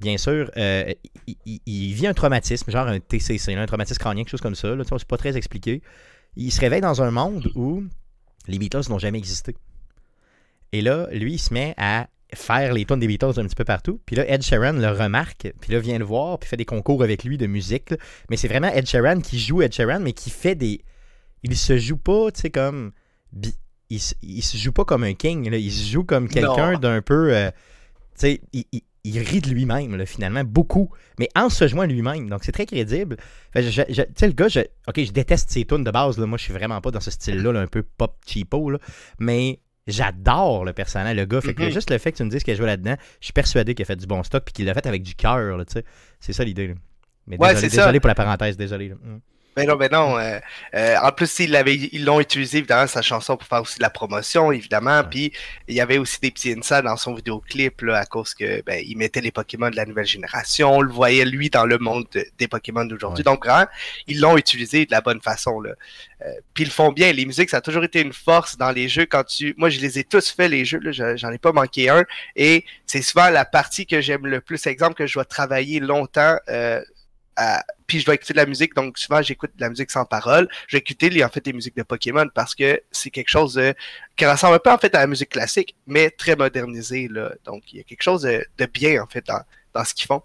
bien sûr, il, vit un traumatisme, genre un TCC, un traumatisme crânien, quelque chose comme ça. Là, c'est pas très expliqué. Il se réveille dans un monde où les mythos n'ont jamais existé. Et là, lui, il se met à faire les tunes des Beatles un petit peu partout. Puis là, Ed Sheeran le remarque, puis là, vient le voir, puis fait des concours avec lui de musique. Mais c'est vraiment Ed Sheeran qui joue Ed Sheeran, mais qui fait des. Il se joue pas, tu sais, comme. Il se... joue pas comme un king, il se joue comme quelqu'un d'un peu. Euh, tu sais, il... il, rit de lui-même, finalement, beaucoup, mais en se jouant lui-même. Donc, c'est très crédible. Tu sais, le gars, je, OK, je déteste ses tunes de base. Là. Moi, je suis vraiment pas dans ce style-là, un peu pop cheapo, mais J'adore le personnage, le gars. Fait que mhm. juste le fait que tu me dises qu'il a là-dedans, je suis persuadé qu'il a fait du bon stock puis qu'il l'a fait avec du cœur, tu sais. C'est ça l'idée. Mais ouais, désolé, pour la parenthèse, désolé. Mm. Mais ben non, mais ben non. Euh, euh, en plus, ils l'avaient, ils l'ont utilisé évidemment sa chanson pour faire aussi de la promotion, évidemment. Puis il y avait aussi des petits insights dans son vidéoclip là, à cause que ben, il mettait les Pokémon de la nouvelle génération. On le voyait lui dans le monde des Pokémon d'aujourd'hui. Donc vraiment, ils l'ont utilisé de la bonne façon là. Euh, puis ils le font bien. Les musiques, ça a toujours été une force dans les jeux. Quand tu, moi, je les ai tous faits les jeux. Là, j'en ai pas manqué un. Et c'est souvent la partie que j'aime le plus. Exemple que je dois travailler longtemps puis je vais écouter de la musique, donc souvent j'écoute de la musique sans parole. Je vais écouter en fait des musiques de Pokémon parce que c'est quelque chose qui ressemble un peu en fait à la musique classique, mais très modernisée. Là. Donc il y a quelque chose de, bien en fait dans, ce qu'ils font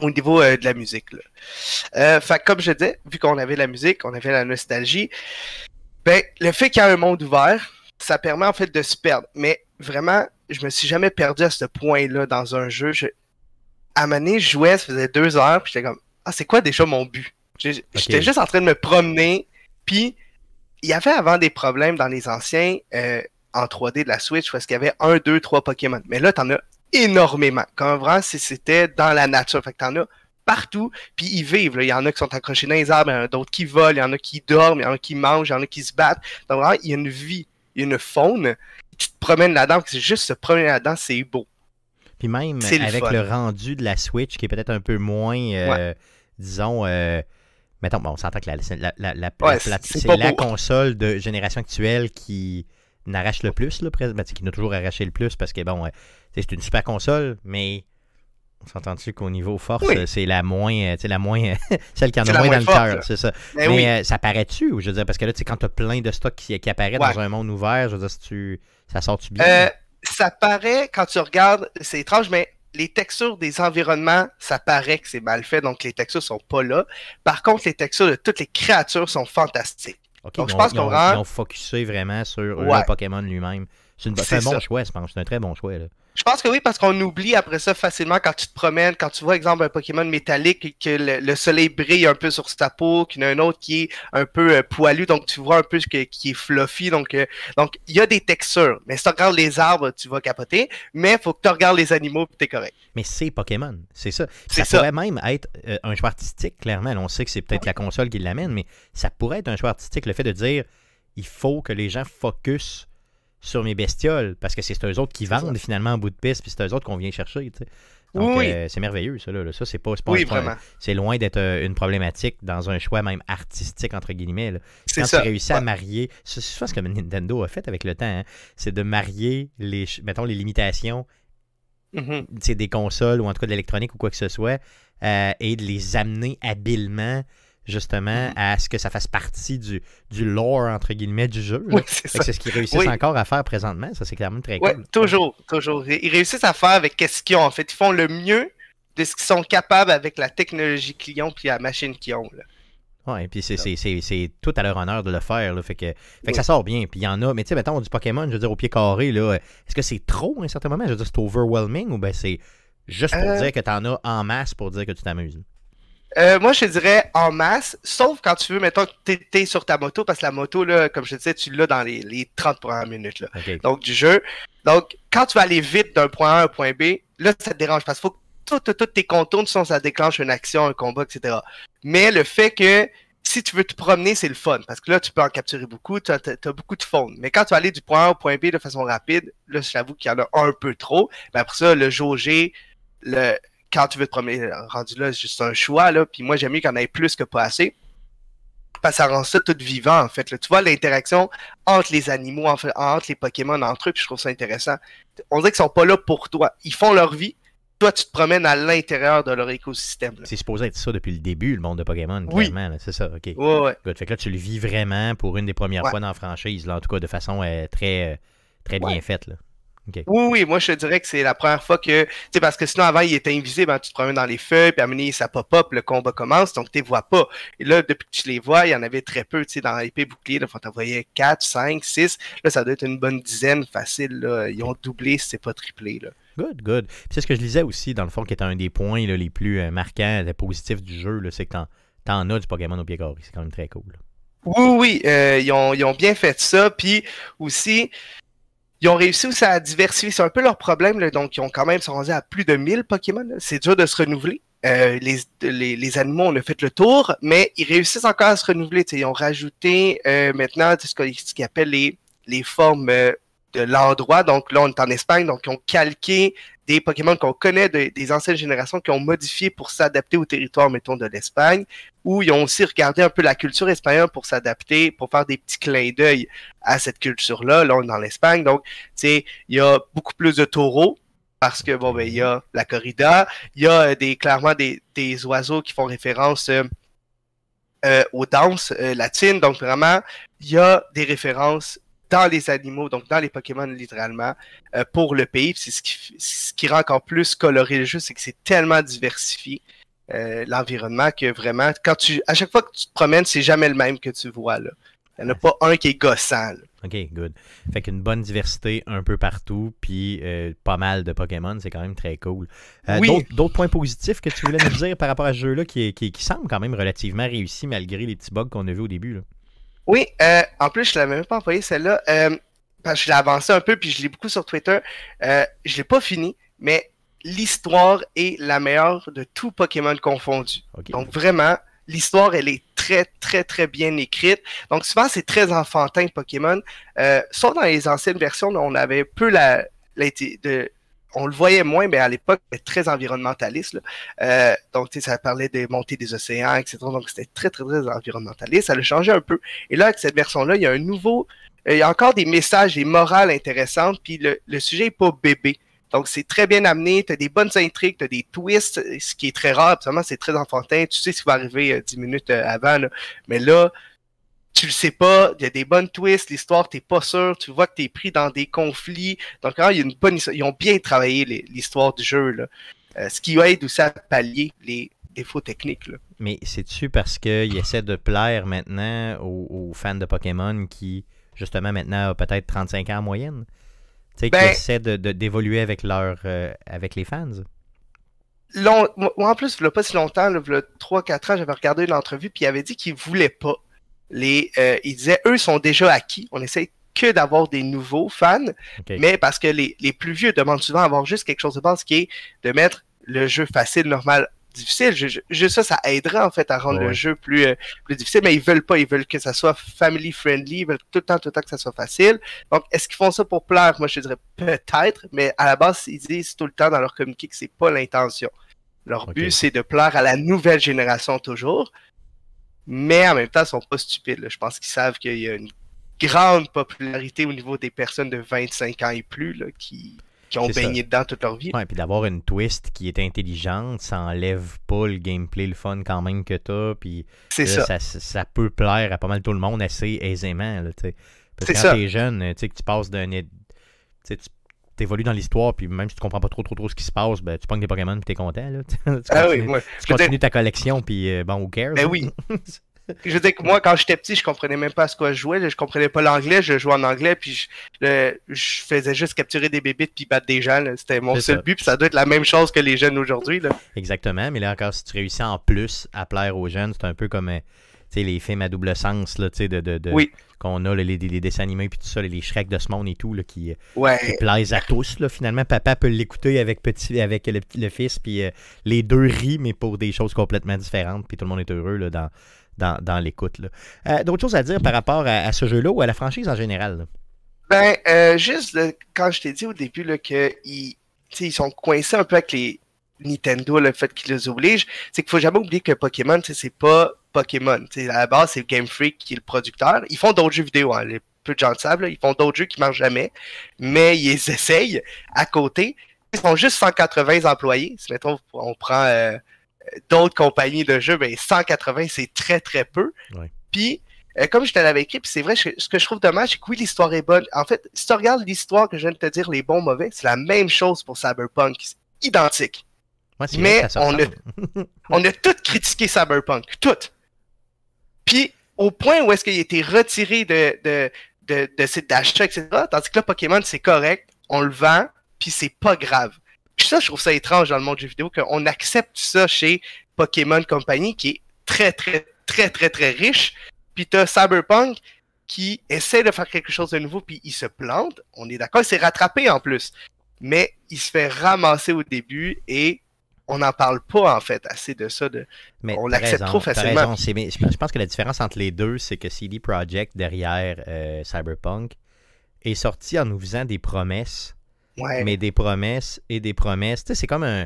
au niveau euh, de la musique. Là. Euh, comme je disais, vu qu'on avait la musique, on avait la nostalgie, ben, le fait qu'il y a un monde ouvert, ça permet en fait de se perdre. Mais vraiment, je me suis jamais perdu à ce point-là dans un jeu. Je, à maner, je jouais, ça faisait deux heures, puis j'étais comme, ah, c'est quoi déjà mon but? J'étais juste en train de me promener, puis il y avait avant des problèmes dans les anciens euh, en 3D de la Switch parce qu'il y avait un, deux, trois Pokémon. Mais là, t'en as énormément. Comme vraiment, c'était dans la nature. Fait que t'en as partout, puis ils vivent. Il y en a qui sont accrochés dans les arbres, il y en a d'autres qui volent, il y en a qui dorment, il y en a qui mangent, il y en a qui se battent. Donc vraiment, il y a une vie, il y a une faune. Tu te promènes là-dedans, c'est juste se promener là-dedans, c'est beau même avec le, rendu de la Switch qui est peut-être un peu moins, euh, disons, euh, mettons, bon, on s'entend que la, la, c'est la console de génération actuelle qui n'arrache le plus, là, ben, qui n'a toujours arraché le plus parce que, bon, euh, c'est une super console, mais on s'entend-tu qu'au niveau force, c'est la moins, la moins celle qui en a moins, dans le cœur, c'est ça. Ben mais, ça paraît-tu, je veux dire, parce que là, tu sais, quand t'as plein de stocks qui, qui apparaît dans un monde ouvert, je veux dire, si tu, ça sort-tu bien? ça paraît, quand tu regardes, c'est étrange, mais les textures des environnements, ça paraît que c'est mal fait, donc les textures sont pas là. Par contre, les textures de toutes les créatures sont fantastiques. donc, je pense qu'on rend... Ils ont focusé vraiment sur le Pokémon lui-même. C'est un bon choix, je pense. C'est un très bon choix, là. Je pense que oui, parce qu'on oublie après ça facilement quand tu te promènes, quand tu vois, exemple, un Pokémon métallique, que le, soleil brille un peu sur sa peau, qu'il y en a un autre qui est un peu euh, poilu, donc tu vois un peu ce qui est fluffy. Donc, euh, donc il y a des textures. Mais si tu regardes les arbres, tu vas capoter. Mais il faut que tu regardes les animaux, tu es correct. Mais c'est Pokémon, c'est ça. Ça pourrait même être euh, un choix artistique, clairement. On sait que c'est peut-être la console qui l'amène, mais ça pourrait être un choix artistique, le fait de dire il faut que les gens focus sur mes bestioles parce que c'est eux autres qui vendent finalement en bout de piste, puis c'est eux autres qu'on vient chercher. Donc, euh, c'est merveilleux, ça. Là. Ça, c'est pas, C'est loin d'être euh, une problématique dans un choix même artistique, entre guillemets. Là. Quand ça. tu réussis à marier, c'est ce que Nintendo a fait avec le temps, hein. c'est de marier les, mettons, les limitations c'est mm-hmm. des consoles ou en tout cas de l'électronique ou quoi que ce soit euh, et de les amener habilement justement, mhm. à ce que ça fasse partie du, du lore, entre guillemets, du jeu. c'est ce qu'ils réussissent encore à faire présentement. Ça, c'est clairement très cool. Toujours, toujours. Ils réussissent à faire avec qu'est-ce qu'ils ont. En fait, ils font le mieux de ce qu'ils sont capables avec la technologie qu'ils ont puis la machine qu'ils ont. Là. et puis c'est tout à leur honneur de le faire. fait que, fait ça sort bien. Puis y en a, mais tu sais, mettons, du Pokémon, je veux dire, au pied carré, est-ce que c'est trop à un certain moment? Je veux dire, c'est overwhelming ou ben, c'est juste pour euh. dire que tu en as en masse pour dire que tu t'amuses? Euh, moi, je te dirais en masse, sauf quand tu veux, mettons, t'es sur ta moto, parce que la moto, là, comme je te disais, tu l'as dans les, 30 premières minutes donc, du jeu. Donc, quand tu vas aller vite d'un point A à un point B, là, ça te dérange parce qu'il faut que toutes tout, tout tes contours, sinon ça déclenche une action, un combat, etc. Mais le fait que si tu veux te promener, c'est le fun, parce que là, tu peux en capturer beaucoup, tu as, beaucoup de fond. Mais quand tu vas aller du point A au point B de façon rapide, là, j'avoue qu'il y en a un peu trop. Mais ben, après ça, le jauger, le, quand tu veux te promener rendu là, c'est juste un choix, là. Puis moi, j'aime mieux qu'on y en ait plus que pas assez. Parce que ça rend ça tout vivant, en fait. Tu vois l'interaction entre les animaux, entre, les Pokémon, entre eux, puis je trouve ça intéressant. On dirait qu'ils sont pas là pour toi. Ils font leur vie. Toi, tu te promènes à l'intérieur de leur écosystème. C'est supposé être ça depuis le début, le monde de Pokémon, oui. clairement. C'est ça, OK. Ouais, ouais. Fait que là, tu le vis vraiment pour une des premières fois dans la franchise, en tout cas, de façon euh, très, euh, très bien faite. Là. Oui, oui, moi je dirais que c'est la première fois que. Tu parce que sinon avant il était invisible, hein, tu te promènes dans les feuilles, puis à ça pop-up, le combat commence, donc tu les vois pas. Et là, depuis que tu les vois, il y en avait très peu, tu sais, dans l'épée bouclier, là, en voyais 4, 5, 6. Là, ça doit être une bonne dizaine facile, Ils ont doublé si c'est pas triplé, là. Good, good. C'est ce que je lisais aussi, dans le fond, qui est un des points les plus euh, marquants, les euh, positifs du jeu, c'est que t'en, en as du Pokémon au pied carré. C'est quand même très cool. Oui, oui, euh, ils, ont, ils, ont, bien fait ça. Puis aussi, ils ont réussi aussi à diversifier. C'est un peu leur problème. Donc, ils ont quand même sont rendus à plus de 1000 Pokémon. C'est dur de se renouveler. Euh, les, animaux, on a fait le tour, mais ils réussissent encore à se renouveler. Ils ont rajouté euh, maintenant ce qu'ils appellent les, formes euh, de l'endroit. Donc là, on est en Espagne, donc ils ont calqué des Pokémon qu'on connaît des anciennes générations qui ont modifié pour s'adapter au territoire, mettons, de l'Espagne, où ils ont aussi regardé un peu la culture espagnole pour s'adapter, pour faire des petits clins d'œil à cette culture-là, là, dans l'Espagne. Donc, tu sais, il y a beaucoup plus de taureaux, parce que, bon, ben, il y a la corrida, il y a euh, des, clairement des, des oiseaux qui font référence euh, euh, aux danses latines, donc vraiment, il y a des références dans les animaux, donc dans les Pokémon littéralement, euh, pour le pays. C'est ce qui, rend encore plus coloré le jeu, c'est que c'est tellement diversifié euh, l'environnement que vraiment, quand tu, à chaque fois que tu te promènes, c'est jamais le même que tu vois. Là. Il n'y en a pas un qui est gossant. OK, good. Fait qu'une bonne diversité un peu partout, puis euh, pas mal de Pokémon, c'est quand même très cool. D'autres points positifs que tu voulais nous dire par rapport à ce jeu-là qui, semble quand même relativement réussi malgré les petits bugs qu'on a vus au début? Oui, euh, en plus, je ne l'avais même pas envoyé celle-là. Euh, parce que je l'ai avancé un peu, puis je l'ai beaucoup sur Twitter. Euh, je ne l'ai pas fini, mais l'histoire est la meilleure de tout Pokémon confondu. Donc vraiment, l'histoire, elle est très, très, très bien écrite. Donc souvent, c'est très enfantin Pokémon. sauf dans les anciennes versions, on avait peu la, la de, on le voyait moins, mais à l'époque, c'était très environnementaliste. Euh, donc, tu donc, ça parlait des montées des océans, etc. Donc, c'était très, très, très environnementaliste. Ça le changé un peu. Et là, avec cette version-là, il y a un nouveau... Euh, il y a encore des messages, des morales intéressantes, puis le, sujet n'est pas bébé. Donc, c'est très bien amené, tu as des bonnes intrigues, tu as des twists, ce qui est très rare, absolument, c'est très enfantin, tu sais ce qui va arriver euh, minutes avant, mais là, tu le sais pas, il y a des bonnes twists, l'histoire, t'es pas sûr, tu vois que t'es pris dans des conflits. Donc, quand il y a une bonne Ils ont bien travaillé l'histoire du jeu, là. Euh, ce qui aide aussi à pallier les défauts techniques. Là. Mais c'est-tu parce qu'ils essaient de plaire maintenant aux, fans de Pokémon qui, justement, maintenant, a peut-être 35 ans en moyenne? Tu sais, qu'ils ben- essaient d'évoluer de, avec, leur, euh, avec les fans? Long, moi, en plus, il a pas si longtemps, il y a 3-4 ans, j'avais regardé l'entrevue, puis il avait dit qu'il voulait pas les, euh, ils disaient, eux sont déjà acquis. On essaie que d'avoir des nouveaux fans, mais parce que les, les, plus vieux demandent souvent avoir juste quelque chose de base qui est de mettre le jeu facile, normal, difficile. Juste ça, ça aidera en fait à rendre le jeu plus, euh, plus difficile, mais ils veulent pas, ils veulent que ça soit family friendly, ils veulent tout le temps, tout le temps que ça soit facile. Donc, est-ce qu'ils font ça pour plaire? Moi, je dirais peut-être, mais à la base, ils disent tout le temps dans leur communiqué que c'est pas l'intention. Leur but, c'est de plaire à la nouvelle génération toujours. Mais en même temps, ils sont pas stupides. Je pense qu'ils savent qu'il y a une grande popularité au niveau des personnes de 25 ans et plus là, qui, ont baigné dedans toute leur vie. Ouais, puis d'avoir une twist qui est intelligente, ça enlève pas le gameplay, le fun quand même que t'as. Puis c'est ça. Ça, peut plaire à pas mal tout le monde assez aisément. Là, t'sais. Parce que quand t'es jeune, que tu passes d'un. Tu t'évolues dans l'histoire, puis même si tu comprends pas trop trop trop ce qui se passe, ben, tu pognes des Pokémon, puis t'es content. Là. tu ah oui, tu continues ta collection, puis euh, bon, who cares? Ben hein? oui. je veux dire que moi, quand j'étais petit, je comprenais même pas à ce je jouais. Je comprenais pas l'anglais. Je jouais en anglais, puis je, faisais juste capturer des bébites puis battre des gens. C'était mon seul but, puis ça doit être la même chose que les jeunes aujourd'hui. Exactement, mais là encore, si tu réussis en plus à plaire aux jeunes, c'est un peu comme euh, les films à double sens, là, de, qu'on a, les, les, dessins animés, puis tout ça, les Shrek de ce monde et tout, là, euh, qui, plaisent à tous. Là, finalement, papa peut l'écouter avec, petit, avec le, fils, puis euh, les deux rient, mais pour des choses complètement différentes, puis tout le monde est heureux là, dans, dans, l'écoute. Euh, d'autres choses à dire par rapport à, ce jeu-là ou à la franchise en général? Ben, juste quand je t'ai dit au début qu'ils ils sont coincés un peu avec les Nintendo, le fait qu'ils les obligent, c'est qu'il faut jamais oublier que Pokémon, c'est pas Pokémon. c'est à la base, c'est Game Freak qui est le producteur. Ils font d'autres jeux vidéo, hein. les peu de gens le savent. Ils font d'autres jeux qui marchent jamais, mais ils essayent à côté. Ils font juste 180 employés. Si on prend euh, euh, d'autres compagnies de jeux, ben 180, c'est très très peu. Puis, euh, comme je te écrit, c'est vrai, ce que je trouve dommage, c'est que oui, l'histoire est bonne. En fait, si tu regardes l'histoire que je viens de te dire, les bons, mauvais, c'est la même chose pour Cyberpunk. C'est identique. mais on a, on a tout critiqué Cyberpunk. Tout. Puis au point où est-ce qu'il a été retiré de, de, de, de etc. Tandis que là, Pokémon, c'est correct, on le vend, puis c'est pas grave. ça, je trouve ça étrange dans le monde du vidéo qu'on accepte ça chez Pokémon Company, qui est très, très, très, très, très riche. Puis t'as Cyberpunk qui essaie de faire quelque chose de nouveau, puis il se plante. On est d'accord, il s'est rattrapé en plus. Mais il se fait ramasser au début et on n'en parle pas en fait assez de ça. De, mais on l'accepte trop facilement. je pense que la différence entre les deux, c'est que CD Projekt derrière euh, Cyberpunk est sorti en nous faisant des promesses. Ouais. Mais des promesses et des promesses. c'est comme un,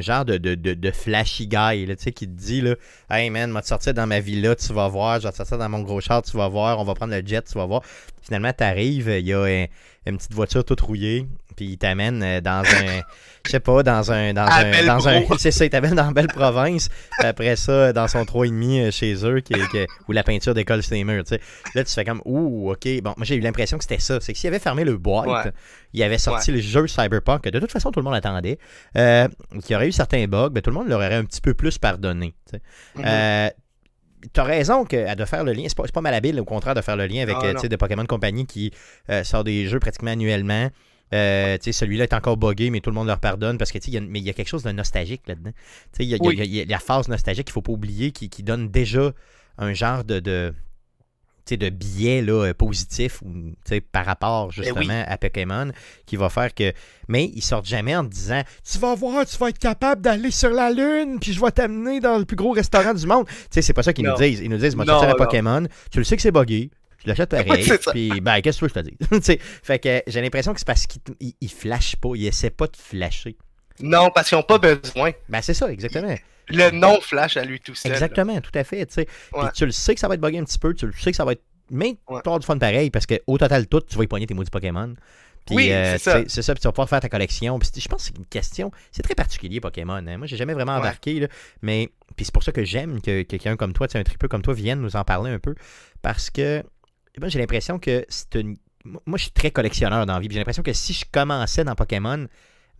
genre de, flashy guy là, qui te dit là, Hey man, moi te sortir dans ma villa, tu vas voir, je vais te sortir dans mon gros char, tu vas voir, on va prendre le jet, tu vas voir. Finalement, tu arrives, il y a euh, une petite voiture toute rouillée, puis il t'amène euh, dans un, je sais pas, dans un, un, c'est ça, il t'amène dans belle province, après ça, dans son 3,5 euh, chez eux, où la peinture décolle sur les murs, Là, tu fais comme, ouh, ok, bon, moi j'ai eu l'impression que c'était ça, c'est que s'il avait fermé le boîte, il avait sorti le jeu Cyberpunk, que de toute façon tout le monde attendait, euh, y aurait eu certains bugs, mais ben, tout le monde l'aurait un petit peu plus pardonné, mm-hmm. euh, t'as raison que, de faire le lien. C'est pas, pas malhabile, au contraire, de faire le lien avec des ah, euh, de Pokémon Company qui euh, sort des jeux pratiquement annuellement. Euh, celui-là est encore bogué, mais tout le monde leur pardonne parce que mais il y a quelque chose de nostalgique là-dedans. Il y, a la phase nostalgique qu'il faut pas oublier qui, donne déjà un genre de de biais là, euh, positif ou par rapport ben justement à Pokémon qui va faire que. Mais ils sortent jamais en disant Tu vas voir, tu vas être capable d'aller sur la Lune, puis je vais t'amener dans le plus gros restaurant du monde. C'est pas ça qu'ils nous disent. Ils nous disent Moi, tu un Pokémon, tu le sais que c'est buggy. je l'achète pareil. puis, ben, qu'est-ce que je te dis? fait que j'ai l'impression que c'est parce qu'ils ne flashent pas, ils essaient pas de flasher. Non, parce qu'ils n'ont pas besoin. Ben, c'est ça, exactement le nom flash à lui tout seul. Exactement, tout à fait. tu le sais que ça va être buggé un petit peu, tu le sais que ça va être. Mais ouais. du fun pareil, parce qu'au total, tout, tu vas y pogner tes maudits Pokémon. oui, euh, c'est ça. ça, puis tu vas pouvoir faire ta collection. je pense que c'est une question. C'est très particulier, Pokémon. Hein. Moi, j'ai jamais vraiment embarqué. Là, mais puis c'est pour ça que j'aime que, quelqu'un comme toi, un triple comme toi, vienne nous en parler un peu. Parce que j'ai l'impression que c'est une. Moi, je suis très collectionneur dans la vie. J'ai l'impression que si je commençais dans Pokémon,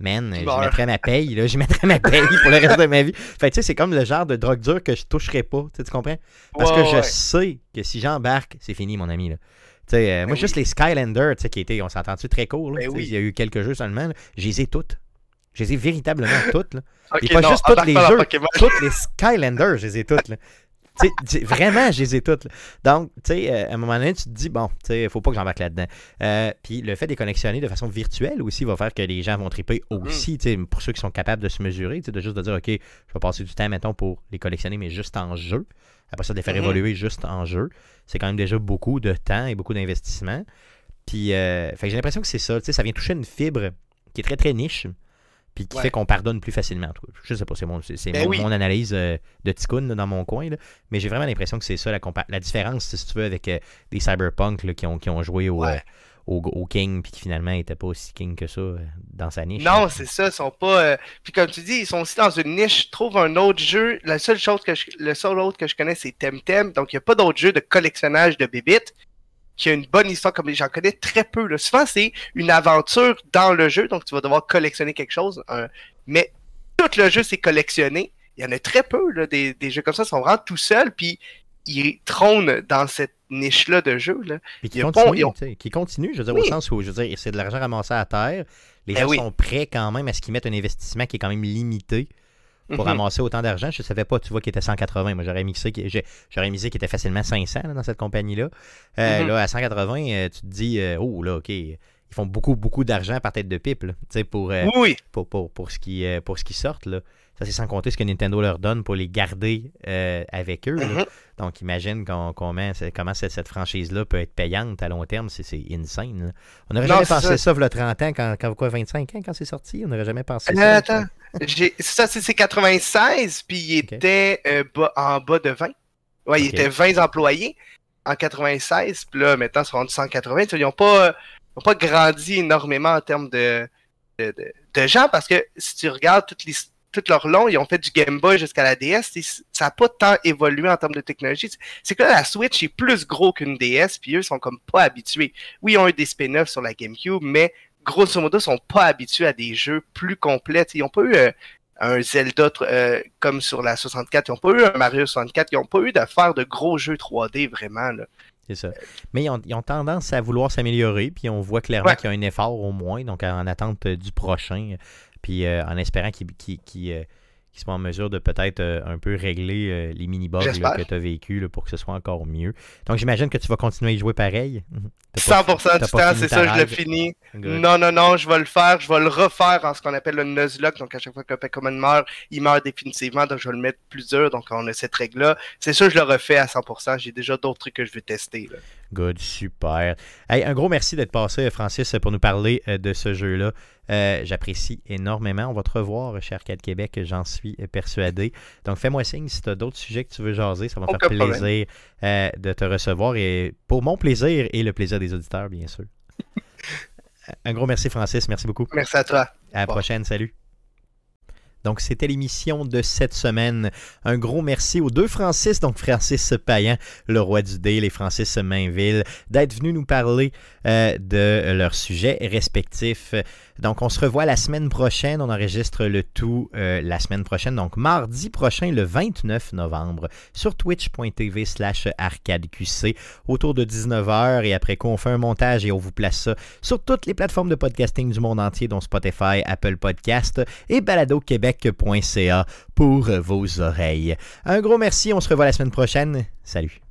man, je mettrais ma paye, là, mettrais ma paye pour le reste de ma vie. Fait tu sais, c'est comme le genre de drogue dure que je toucherais pas, tu comprends? Parce que je sais que si j'embarque, c'est fini, mon ami, là. Euh, moi, ben juste les Skylanders, tu sais qui étaient, on s'entend-tu, très court. Ben il y a eu quelques jeux seulement. Je les ai toutes. Je les ai véritablement toutes. Et pas juste toutes les jeux. Toutes les Skylanders, je les ai toutes vraiment, je les ai toutes. Donc, tu sais, euh, à un moment donné, tu te dis, bon, tu sais, faut pas que j'embarque là-dedans. Euh, puis le fait de les collectionner de façon virtuelle aussi va faire que les gens vont triper mm-hmm. aussi, tu sais, pour ceux qui sont capables de se mesurer, tu de juste de dire, OK, je vais passer du temps, mettons, pour les collectionner, mais juste en jeu. Après ça, de les faire mm-hmm. évoluer juste en jeu. C'est quand même déjà beaucoup de temps et beaucoup d'investissement. Puis, euh, j'ai l'impression que c'est ça, tu sais, ça vient toucher une fibre qui est très, très niche puis qui fait qu'on pardonne plus facilement. Je sais pas, c'est mon, ben analyse euh, de Tikkun dans mon coin, mais j'ai vraiment l'impression que c'est ça la, différence, si tu veux, avec les euh, des cyberpunk qui, ont, qui ont joué au, euh, King, puis qui finalement n'étaient pas aussi King que ça dans sa niche. Non, c'est ça, ils sont pas... Puis comme tu dis, ils sont aussi dans une niche, trouve un autre jeu, la seule chose que le seul autre que je connais, c'est Temtem, donc il n'y a pas d'autre jeu de collectionnage de bébites qui a une bonne histoire comme j'en connais très peu. Souvent, c'est une aventure dans le jeu, donc tu vas devoir collectionner quelque chose. mais tout le jeu, c'est collectionné. Il y en a très peu, des, jeux comme ça, sont tout seuls, puis ils trônent dans cette niche-là de jeu. qui continue, je veux dire, au sens où je veux dire, c'est de l'argent ramassé à terre. Les ben gens sont prêts quand même à ce qu'ils mettent un investissement qui est quand même limité pour mhm. ramasser autant d'argent. Je ne savais pas, tu vois, qu'il était 180. Moi, j'aurais j'aurais misé qu'il était facilement 500 dans cette compagnie-là. Euh, mhm. Là, à 180, euh, tu te dis, euh, oh là, OK, ils font beaucoup, beaucoup d'argent par tête de pipe, là, pour, oui. pour, pour, pour, ce qui, pour qui sortent, là c'est sans compter ce que Nintendo leur donne pour les garder euh, avec eux. Mm-hmm. Donc, imagine qu'on, comment, cette, franchise-là peut être payante à long terme. C'est, insane. On n'aurait jamais pensé ça, ça le 30 ans, quand, 25 ans, quand c'est sorti. On n'aurait jamais pensé ça. Euh, c'est, 96, puis il était euh, en bas de 20. Ouais, il était 20 employés en 96, puis là, maintenant, ils sont rendus 180. Ils n'ont pas, pas, grandi énormément en termes de, gens, parce que si tu regardes toute l'histoire, tout leur long, ils ont fait du Game Boy jusqu'à la DS. Ça n'a pas tant évolué en termes de technologie. C'est que la Switch est plus gros qu'une DS, puis eux sont comme pas habitués. Oui, ils ont eu des spin-offs sur la GameCube, mais grosso modo, ils sont pas habitués à des jeux plus complets. Ils n'ont pas eu euh, un, Zelda euh, comme sur la 64, ils n'ont pas eu un Mario 64, ils n'ont pas eu de de gros jeux 3D vraiment. C'est ça. Mais ils ont, tendance à vouloir s'améliorer, puis on voit clairement qu'il y a un effort au moins, donc en attente euh, du prochain. Puis euh, en espérant qu'ils euh, soient en mesure de peut-être euh, un peu régler les mini-bugs que tu as vécu pour que ce soit encore mieux. Donc j'imagine que tu vas continuer à y jouer pareil. 100% du temps, c'est ça, je le finis. Non, non, non, je vais le faire, je vais le refaire en ce qu'on appelle le Nuzlocke. Donc à chaque fois qu'un Pokémon meurt, il meurt définitivement, donc je vais le mettre plusieurs. Donc on a cette règle-là. C'est ça, je le refais à 100%. J'ai déjà d'autres trucs que je veux tester. Good, super. un gros merci d'être passé, euh, Francis, pour nous parler euh, de ce jeu-là. Euh, j'apprécie énormément. On va te revoir, cher Cade Québec, j'en suis persuadé. Donc, fais-moi signe si tu as d'autres sujets que tu veux jaser. Ça va me faire plaisir de te recevoir et pour mon plaisir et le plaisir des auditeurs, bien sûr. un gros merci, Francis. Merci beaucoup. Merci à toi. À la prochaine. Salut. Donc, c'était l'émission de cette semaine. Un gros merci aux deux Francis, donc Francis Payan, le roi du dé, et Francis Mainville, d'être venus nous parler euh, de leurs sujets respectifs. Donc, on se revoit la semaine prochaine. On enregistre le tout euh, la semaine prochaine, donc mardi prochain, le 29 novembre, sur twitch.tv slash arcadeqc, autour de 19h. Et après quoi, on fait un montage et on vous place ça sur toutes les plateformes de podcasting du monde entier, dont Spotify, Apple Podcast et Balado Québec pour vos oreilles. Un gros merci, on se revoit la semaine prochaine. Salut.